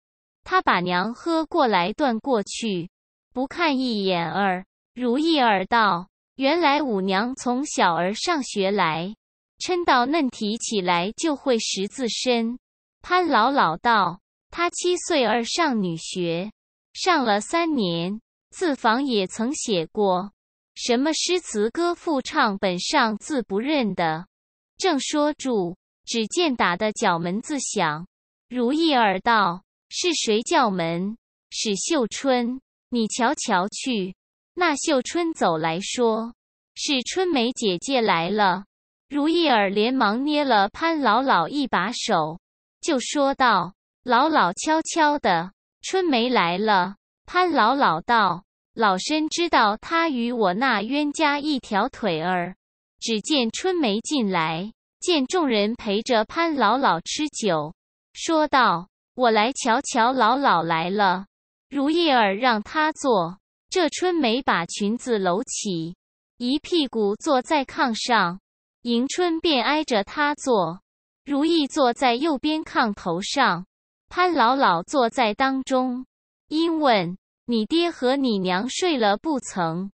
他把娘喝过来断过去。不看一眼儿，如意儿道：“原来五娘从小儿上学来，抻到嫩体起来就会识字身。”潘姥姥道：“她七岁儿上女学，上了三年，字房也曾写过什么诗词歌赋，唱本上字不认得。”正说住，只见打的角门自响。如意儿道：“是谁叫门？”史秀春。你瞧瞧去，那秀春走来说是春梅姐姐来了。如意儿连忙捏了潘老老一把手，就说道：“老老悄悄的，春梅来了。”潘老老道：“老身知道她与我那冤家一条腿儿。”只见春梅进来，见众人陪着潘老老吃酒，说道：“我来瞧瞧老老来了。”如意儿让他坐，这春梅把裙子搂起，一屁股坐在炕上。迎春便挨着他坐，如意坐在右边炕头上，潘姥姥坐在当中。因问：“你爹和你娘睡了不曾？”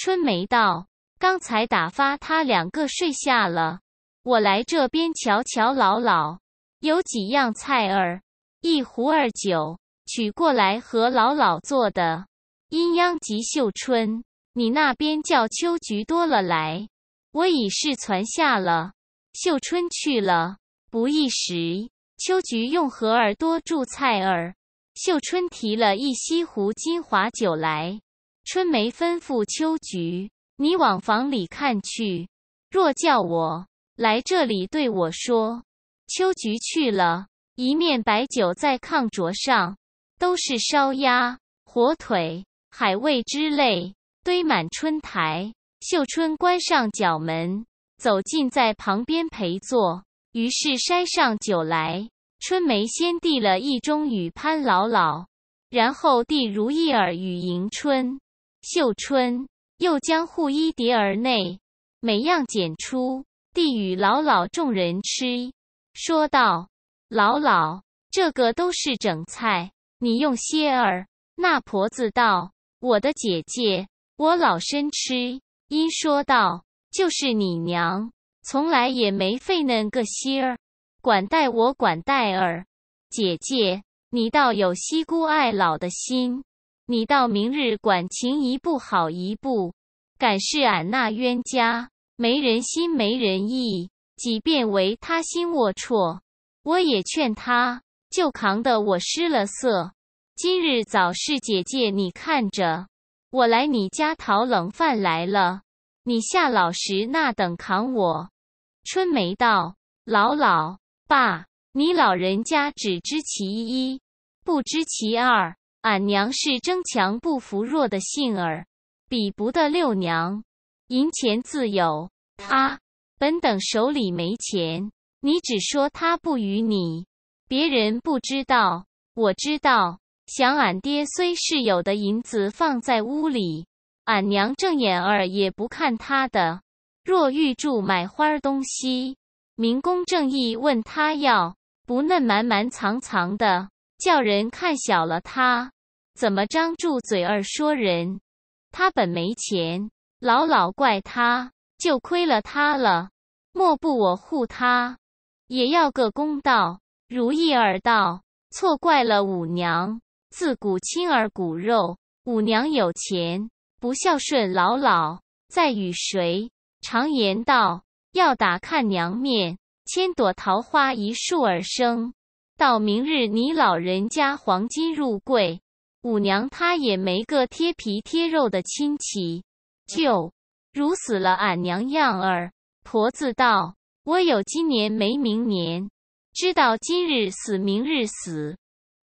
春梅道：“刚才打发他两个睡下了，我来这边瞧瞧姥姥，有几样菜儿，一壶二酒。”取过来和姥姥做的，阴阳吉秀春，你那边叫秋菊多了来，我已是传下了。秀春去了，不一时，秋菊用荷儿多注菜儿，秀春提了一西湖金华酒来。春梅吩咐秋菊，你往房里看去，若叫我来这里对我说，秋菊去了一面摆酒在炕桌上。都是烧鸭、火腿、海味之类，堆满春台。秀春关上角门，走进在旁边陪坐。于是筛上酒来，春梅先递了一盅与潘姥姥，然后递如意儿与迎春、秀春，又将护衣碟儿内每样拣出，递与姥姥众人吃。说道：“姥姥，这个都是整菜。”你用歇儿，那婆子道：“我的姐姐，我老身吃。”因说道：“就是你娘，从来也没费嫩个歇儿，管待我管待儿。姐姐，你倒有惜孤爱老的心，你到明日管情一步好一步，敢是俺那冤家没人心没人意，即便为他心龌龊，我也劝他。”就扛得我失了色。今日早是姐姐，你看着，我来你家讨冷饭来了。你夏老时那等扛我。春梅道：“老老爸，你老人家只知其一，不知其二。俺娘是争强不服弱的性儿，比不得六娘，银钱自有。啊，本等手里没钱，你只说他不与你。”别人不知道，我知道。想俺爹虽是有的银子放在屋里，俺娘正眼儿也不看他的。若玉柱买花儿东西，明公正义问他要，不嫩瞒瞒藏藏的，叫人看小了他，怎么张住嘴儿说人？他本没钱，老老怪他，就亏了他了。莫不我护他，也要个公道。如意儿道：“错怪了五娘。自古亲儿骨肉，五娘有钱不孝顺老老，在与谁？常言道：要打看娘面，千朵桃花一树而生。到明日你老人家黄金入柜，五娘她也没个贴皮贴肉的亲戚。舅，如死了俺娘样儿。”婆子道：“我有今年没明年。”知道今日死，明日死，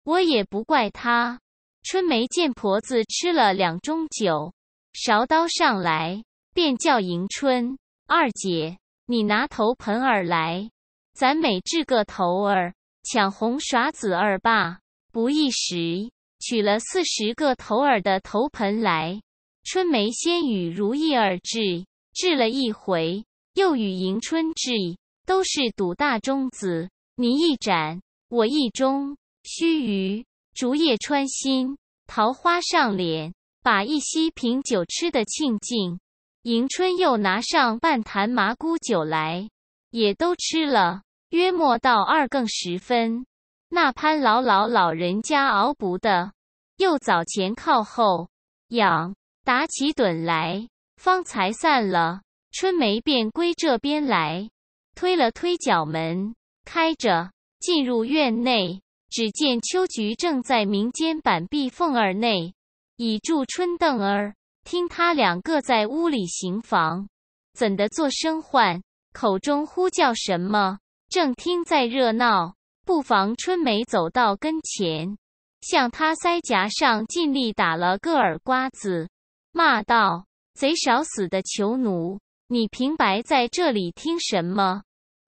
我也不怪他。春梅见婆子吃了两盅酒，勺刀上来，便叫迎春二姐，你拿头盆儿来，咱每掷个头儿，抢红耍子儿吧。不一时，取了四十个头儿的头盆来。春梅先与如意儿掷，掷了一回，又与迎春掷，都是赌大中子。你一盏，我一盅，须臾竹叶穿心，桃花上脸，把一夕瓶酒吃得尽净。迎春又拿上半坛麻姑酒来，也都吃了。约莫到二更时分，那潘姥姥老人家熬不得，又早前靠后仰打起盹来，方才散了。春梅便归这边来，推了推角门。开着，进入院内，只见秋菊正在民间板壁缝儿内倚住春凳儿，听他两个在屋里行房，怎的做声唤？口中呼叫什么？正听在热闹，不妨春梅走到跟前，向他腮颊上尽力打了个耳瓜子，骂道：“贼少死的囚奴，你平白在这里听什么？”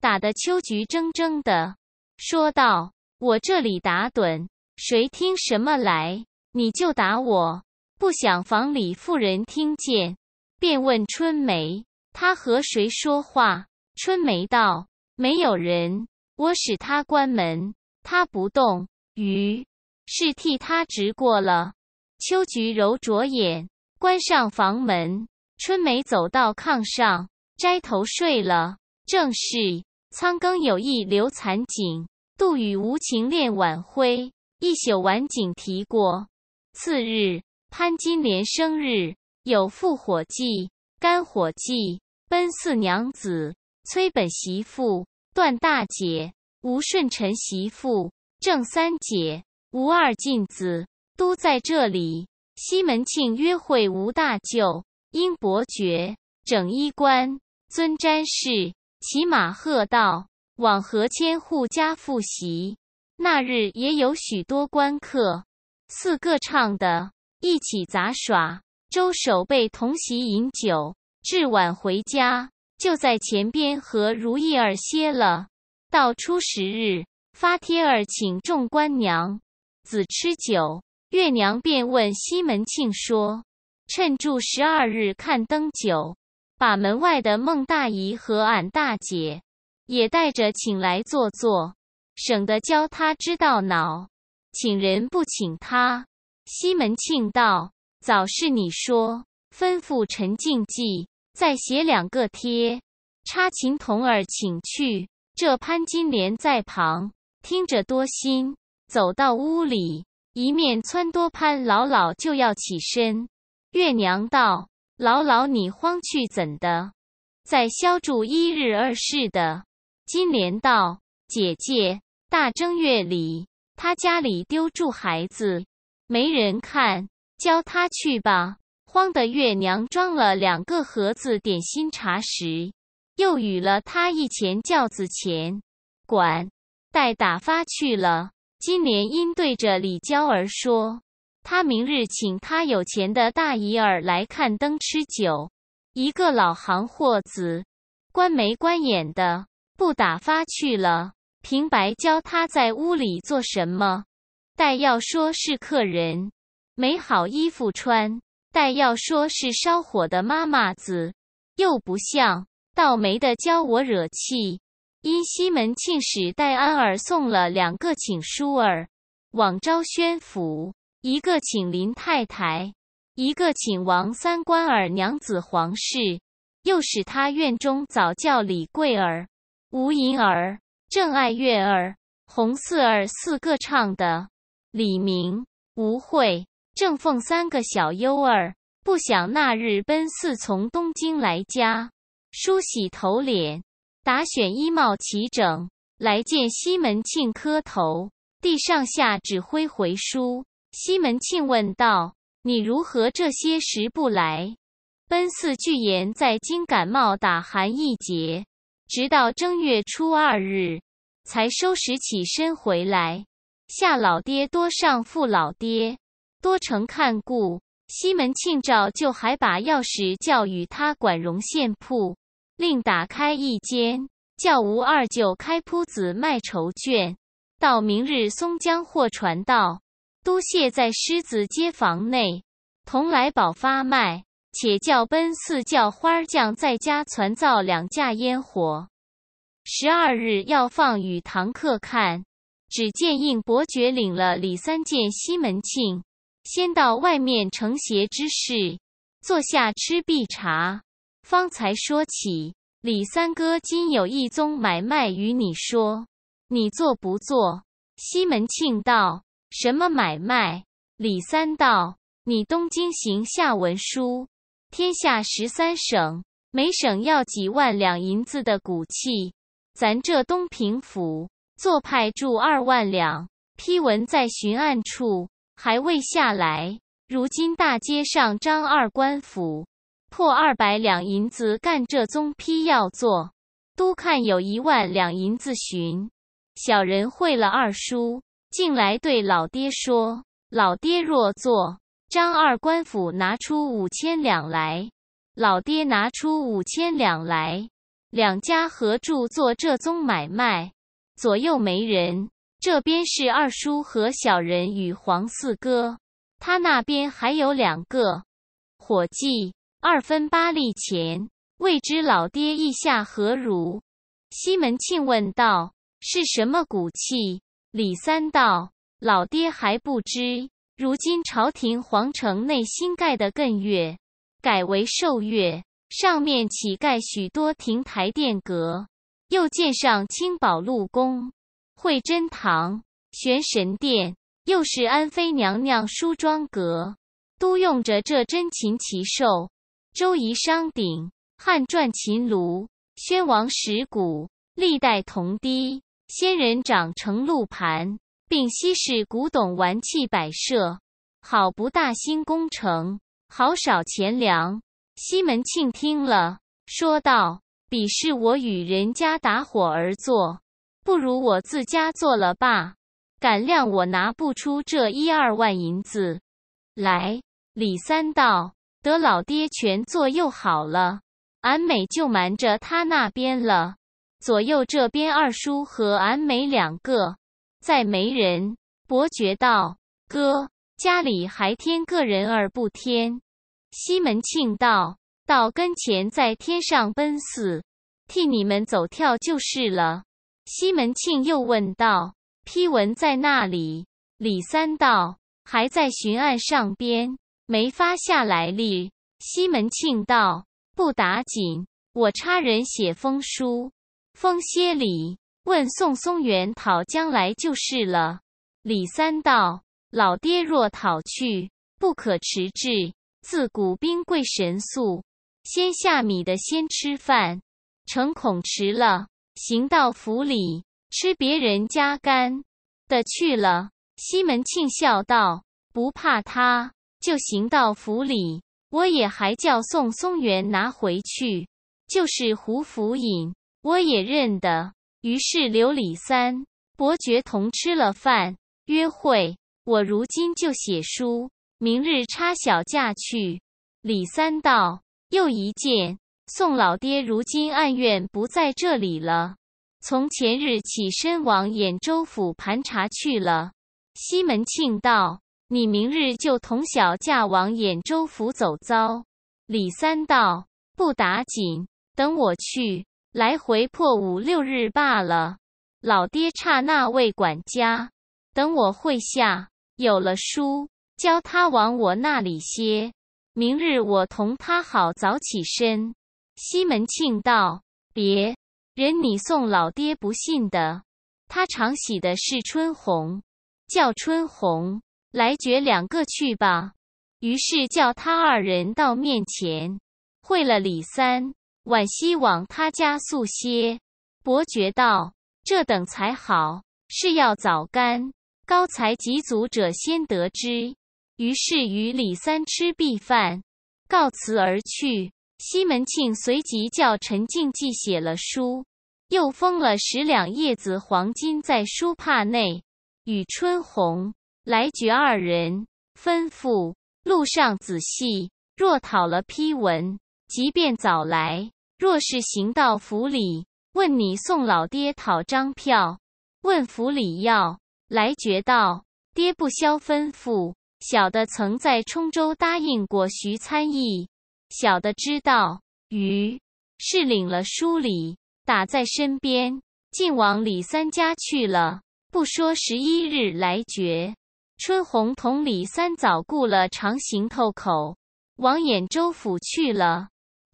打得秋菊怔怔的，说道：“我这里打盹，谁听什么来？你就打我，不想房里妇人听见，便问春梅，她和谁说话？春梅道：没有人，我使他关门，他不动，于是替他执过了。秋菊揉着眼，关上房门。春梅走到炕上，摘头睡了。正是。”苍更有意留残景，杜宇无情恋晚辉。一宿晚景提过。次日，潘金莲生日，有复伙计、干伙计、奔四娘子、崔本媳妇、段大姐、吴顺臣媳妇、郑三姐、吴二进子都在这里。西门庆约会吴大舅、英伯爵、整衣冠、尊詹氏。骑马喝道，往何千户家复席。那日也有许多官客，四个唱的，一起杂耍。周守备同席饮酒，至晚回家，就在前边和如意儿歇了。到初十日，发帖儿请众官娘子吃酒。月娘便问西门庆说：“趁住十二日看灯酒。”把门外的孟大姨和俺大姐也带着请来坐坐，省得教他知道恼，请人不请他。西门庆道：“早是你说，吩咐陈静济再写两个贴，差秦童儿请去。这潘金莲在旁听着多心，走到屋里，一面撺掇潘老老就要起身。”月娘道。姥姥，你慌去怎的？再消住一日二事的。金莲道：“姐姐，大正月里，他家里丢住孩子，没人看，教他去吧。”慌的月娘装了两个盒子点心茶食，又与了他一钱轿子钱，管带打发去了。金莲因对着李娇儿说。他明日请他有钱的大姨儿来看灯吃酒，一个老行货子，关眉关眼的，不打发去了，平白教他在屋里做什么？待要说是客人，没好衣服穿；待要说是烧火的妈妈子，又不像，倒没的教我惹气。因西门庆使戴安儿送了两个请书儿，往昭宣府。一个请林太太，一个请王三官儿娘子皇氏，又使他院中早叫李桂儿、吴银儿、郑爱月儿、红四儿四个唱的，李明、吴慧、郑凤三个小优儿。不想那日奔四从东京来家，梳洗头脸，打选衣帽齐整，来见西门庆磕头，地上下指挥回书。西门庆问道：“你如何这些时不来？”奔四拒言：“在京感冒打寒一节，直到正月初二日，才收拾起身回来。夏老爹多上，父老爹多成看顾。”西门庆照旧还把钥匙交与他管荣县铺，另打开一间，叫吴二舅开铺子卖绸绢，到明日松江货船到。都谢在狮子街房内，同来宝发卖，且叫奔四叫花儿匠在家攒造两架烟火。十二日要放与堂客看。只见应伯爵领了李三件西门庆，先到外面成邪之事，坐下吃碧茶，方才说起李三哥今有一宗买卖与你说，你做不做？西门庆道。什么买卖？李三道，你东京行下文书，天下十三省，每省要几万两银子的骨气。咱这东平府做派驻二万两，批文在巡案处还未下来。如今大街上张二官府破二百两银子干这宗批要做，都看有一万两银子寻。小人会了二叔。进来对老爹说：“老爹若做张二官府，拿出五千两来；老爹拿出五千两来，两家合住做这宗买卖。左右没人，这边是二叔和小人与黄四哥，他那边还有两个伙计，二分八厘钱，未知老爹意下何如？”西门庆问道：“是什么骨气？”李三道：“老爹还不知，如今朝廷皇城内新盖的艮岳，改为寿岳，上面起盖许多亭台殿阁，又建上清宝路宫、惠真堂、玄神殿，又是安妃娘娘梳妆阁，都用着这珍禽奇兽、周仪商鼎、汉传秦炉、宣王石鼓，历代铜滴。”仙人掌成鹿盘，并稀释古董玩器摆设，好不大兴工程，好少钱粮。西门庆听了，说道：“鄙视我与人家打伙而做，不如我自家做了罢。敢量我拿不出这一二万银子来。”李三道：“得老爹全做又好了，俺美就瞒着他那边了。”左右这边二叔和俺梅两个，再没人。伯爵道：“哥，家里还添个人儿不添？”西门庆道：“到跟前再添上，奔死，替你们走跳就是了。”西门庆又问道：“批文在那里？”李三道：“还在巡案上边，没发下来哩。”西门庆道：“不打紧，我差人写封书。”风歇里问宋松元讨将来就是了。李三道：“老爹若讨去，不可迟滞。自古兵贵神速，先下米的先吃饭。诚恐迟了，行到府里吃别人家干的去了。”西门庆笑道：“不怕他，就行到府里，我也还叫宋松元拿回去。就是胡府尹。”我也认得。于是刘李三伯爵同吃了饭，约会。我如今就写书，明日插小嫁去。李三道：“又一件，宋老爹如今暗院不在这里了，从前日起身往兖州府盘查去了。”西门庆道：“你明日就同小嫁往兖州府走遭。”李三道：“不打紧，等我去。”来回破五六日罢了。老爹差那位管家，等我会下，有了书，教他往我那里歇。明日我同他好早起身。西门庆道：“别人你送老爹不信的，他常喜的是春红，叫春红来决两个去吧。”于是叫他二人到面前，会了李三。惋惜往他家宿歇。伯爵道：“这等才好，是要早干。高才及足者先得之。”于是与李三吃毕饭，告辞而去。西门庆随即叫陈静济写了书，又封了十两叶子黄金在书帕内，与春红、来爵二人吩咐路上仔细，若讨了批文。即便早来，若是行到府里，问你宋老爹讨张票，问府里要来决道，爹不消吩咐。小的曾在冲州答应过徐参议，小的知道。于，是领了书礼，打在身边，竟往李三家去了。不说十一日来绝，春红同李三早雇了长行透口，往兖州府去了。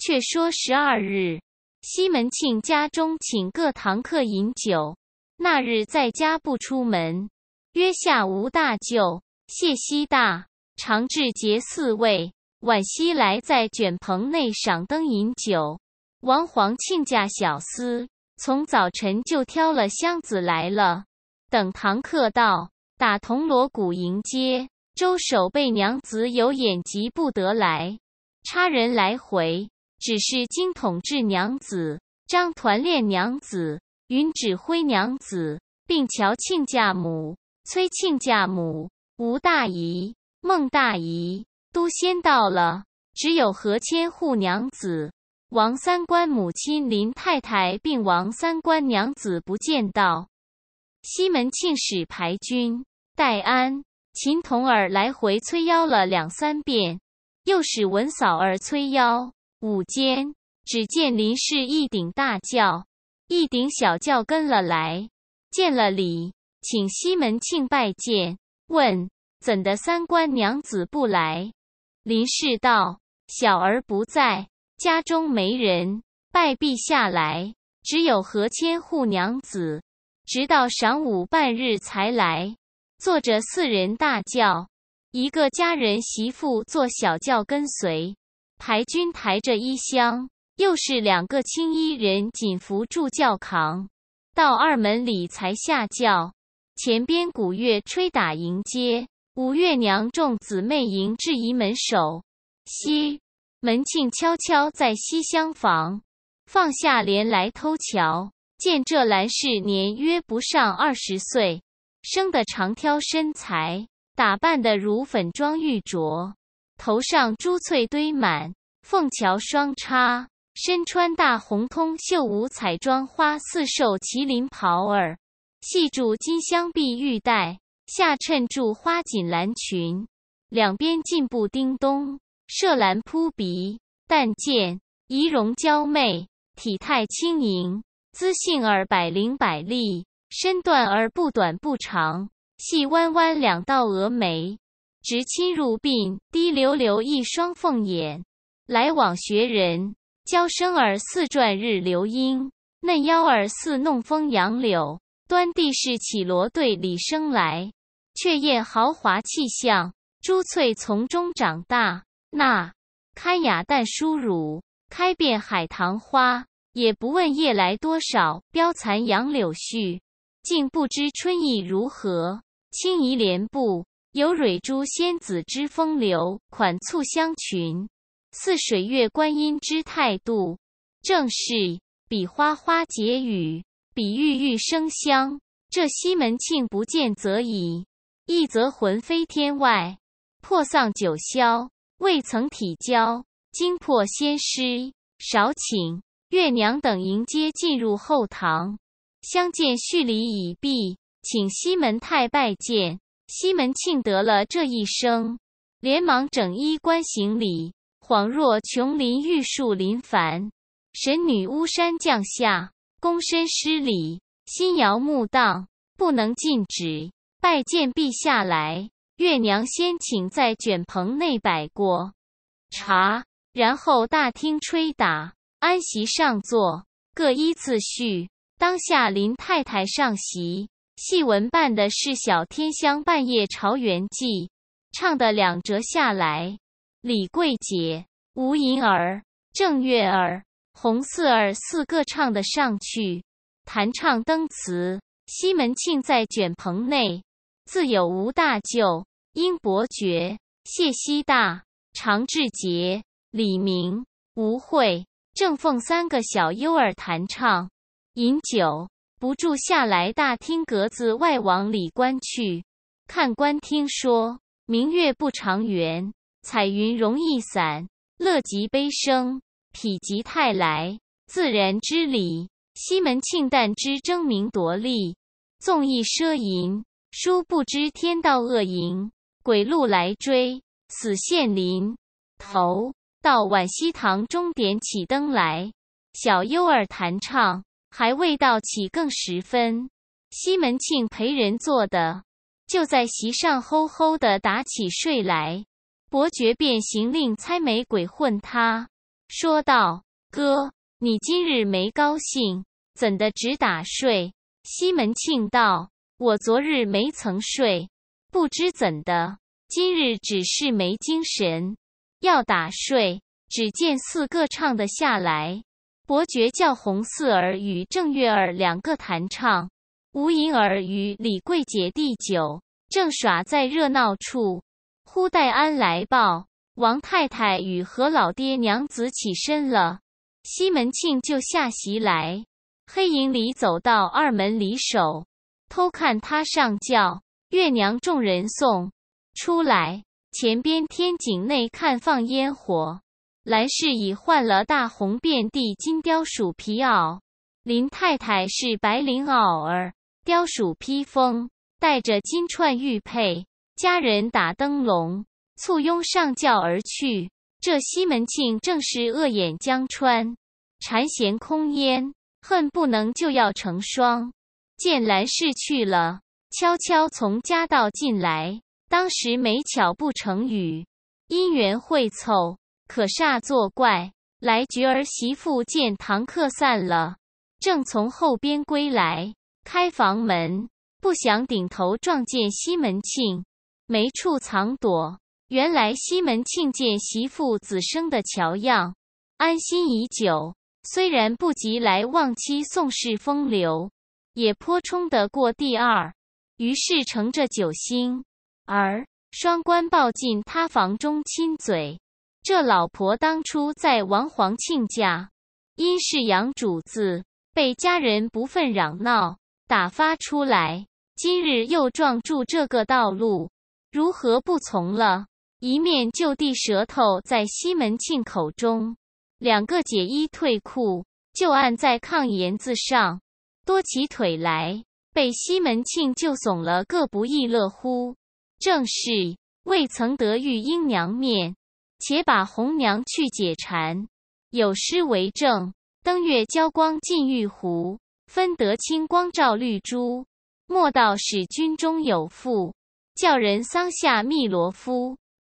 却说十二日，西门庆家中请各堂客饮酒。那日在家不出门，约下吴大舅、谢希大、常志杰四位晚夕来，在卷棚内赏灯饮酒。王皇亲家小厮从早晨就挑了箱子来了，等堂客到，打铜锣鼓迎接。周守备娘子有眼疾不得来，差人来回。只是金统治娘子、张团练娘子、云指挥娘子，并乔亲家母、崔亲家母、吴大姨、孟大姨都先到了，只有何千户娘子、王三官母亲林太太，并王三官娘子不见到。西门庆使牌军、戴安、秦童儿来回催邀了两三遍，又使文嫂儿催邀。午间，只见林氏一顶大轿，一顶小轿跟了来，见了礼，请西门庆拜见，问怎的三官娘子不来。林氏道：“小儿不在家中，没人拜陛下来，只有何千户娘子，直到晌午半日才来，坐着四人大轿，一个家人媳妇坐小轿跟随。”抬军抬着衣箱，又是两个青衣人紧扶住轿扛，到二门里才下轿。前边鼓乐吹打迎接，吴月娘众姊妹迎至仪门首。西门庆悄悄在西厢房放下帘来偷瞧，见这兰氏年约不上二十岁，生得长挑身材，打扮得如粉妆玉琢。头上珠翠堆满，凤桥双叉，身穿大红通袖五彩妆花四兽麒麟袍儿，系住金镶碧玉带，下衬住花锦蓝裙。两边进步叮咚，射兰扑鼻。但见仪容娇媚，体态轻盈，姿性儿百灵百丽，身段儿不短不长，细弯弯两道蛾眉。直侵入鬓，滴溜溜一双凤眼；来往学人，娇声儿似转日流莺，嫩腰儿似弄风杨柳。端地是绮罗对李生来，却厌豪华气象。珠翠丛中长大，那堪雅淡疏辱，开遍海棠花，也不问夜来多少凋残杨柳絮，竟不知春意如何，轻移莲步。有蕊珠仙子之风流款簇香裙，似水月观音之态度，正是比花花解语，比玉玉生香。这西门庆不见则已，一则魂飞天外，魄丧九霄，未曾体交，惊破仙师。少请月娘等迎接进入后堂，相见叙礼已毕，请西门太拜见。西门庆得了这一生，连忙整衣冠行礼，恍若琼林玉树临凡，神女巫山降下，躬身施礼。心摇木荡，不能禁止，拜见陛下来。月娘先请在卷棚内摆过茶，然后大厅吹打，安席上座，各依次序。当下林太太上席。戏文扮的是小天香，半夜朝元记，唱的两折下来。李桂姐、吴银儿、郑月儿、洪四儿四个唱的上去，弹唱登词。西门庆在卷棚内，自有吴大舅、殷伯爵、谢希大、常志杰、李明、吴慧、郑凤三个小优儿弹唱饮酒。不住下来，大厅格子外往里观去。看官听说，明月不常圆，彩云容易散，乐极悲生，否极泰来，自然之理。西门庆旦之争名夺利，纵意奢淫，殊不知天道恶淫，鬼路来追，死现临。头到晚西堂中点起灯来，小优儿弹唱。还未到起更时分，西门庆陪人坐的，就在席上齁齁的打起睡来。伯爵便行令猜眉鬼混他，说道：“哥，你今日没高兴，怎的只打睡？”西门庆道：“我昨日没曾睡，不知怎的，今日只是没精神，要打睡。只见四个唱的下来。”伯爵叫红四儿与郑月儿两个弹唱，吴银儿与李桂姐第九正耍在热闹处，忽戴安来报，王太太与何老爹娘子起身了。西门庆就下席来，黑影里走到二门里守，偷看他上轿。月娘众人送出来，前边天井内看放烟火。兰氏已换了大红遍地金貂鼠皮袄，林太太是白绫袄儿、貂鼠披风，戴着金串玉佩，家人打灯笼簇拥上轿而去。这西门庆正是恶眼江川，馋涎空烟，恨不能就要成双。见兰氏去了，悄悄从家道进来。当时没巧不成语，姻缘会凑。可煞作怪！来菊儿媳妇见堂客散了，正从后边归来，开房门，不想顶头撞见西门庆，没处藏躲。原来西门庆见媳妇子生的乔样，安心已久。虽然不及来旺妻宋氏风流，也颇冲得过第二。于是乘着酒兴，而双关抱进他房中亲嘴。这老婆当初在王皇亲家，因是养主子，被家人不忿嚷闹，打发出来。今日又撞住这个道路，如何不从了？一面就地舌头在西门庆口中，两个解衣褪裤，就按在炕沿子上，多起腿来，被西门庆就耸了个不亦乐乎。正是未曾得玉英娘面。且把红娘去解馋，有诗为证：登月交光尽玉壶，分得清光照绿珠。莫道使君中有妇，教人桑下觅罗敷。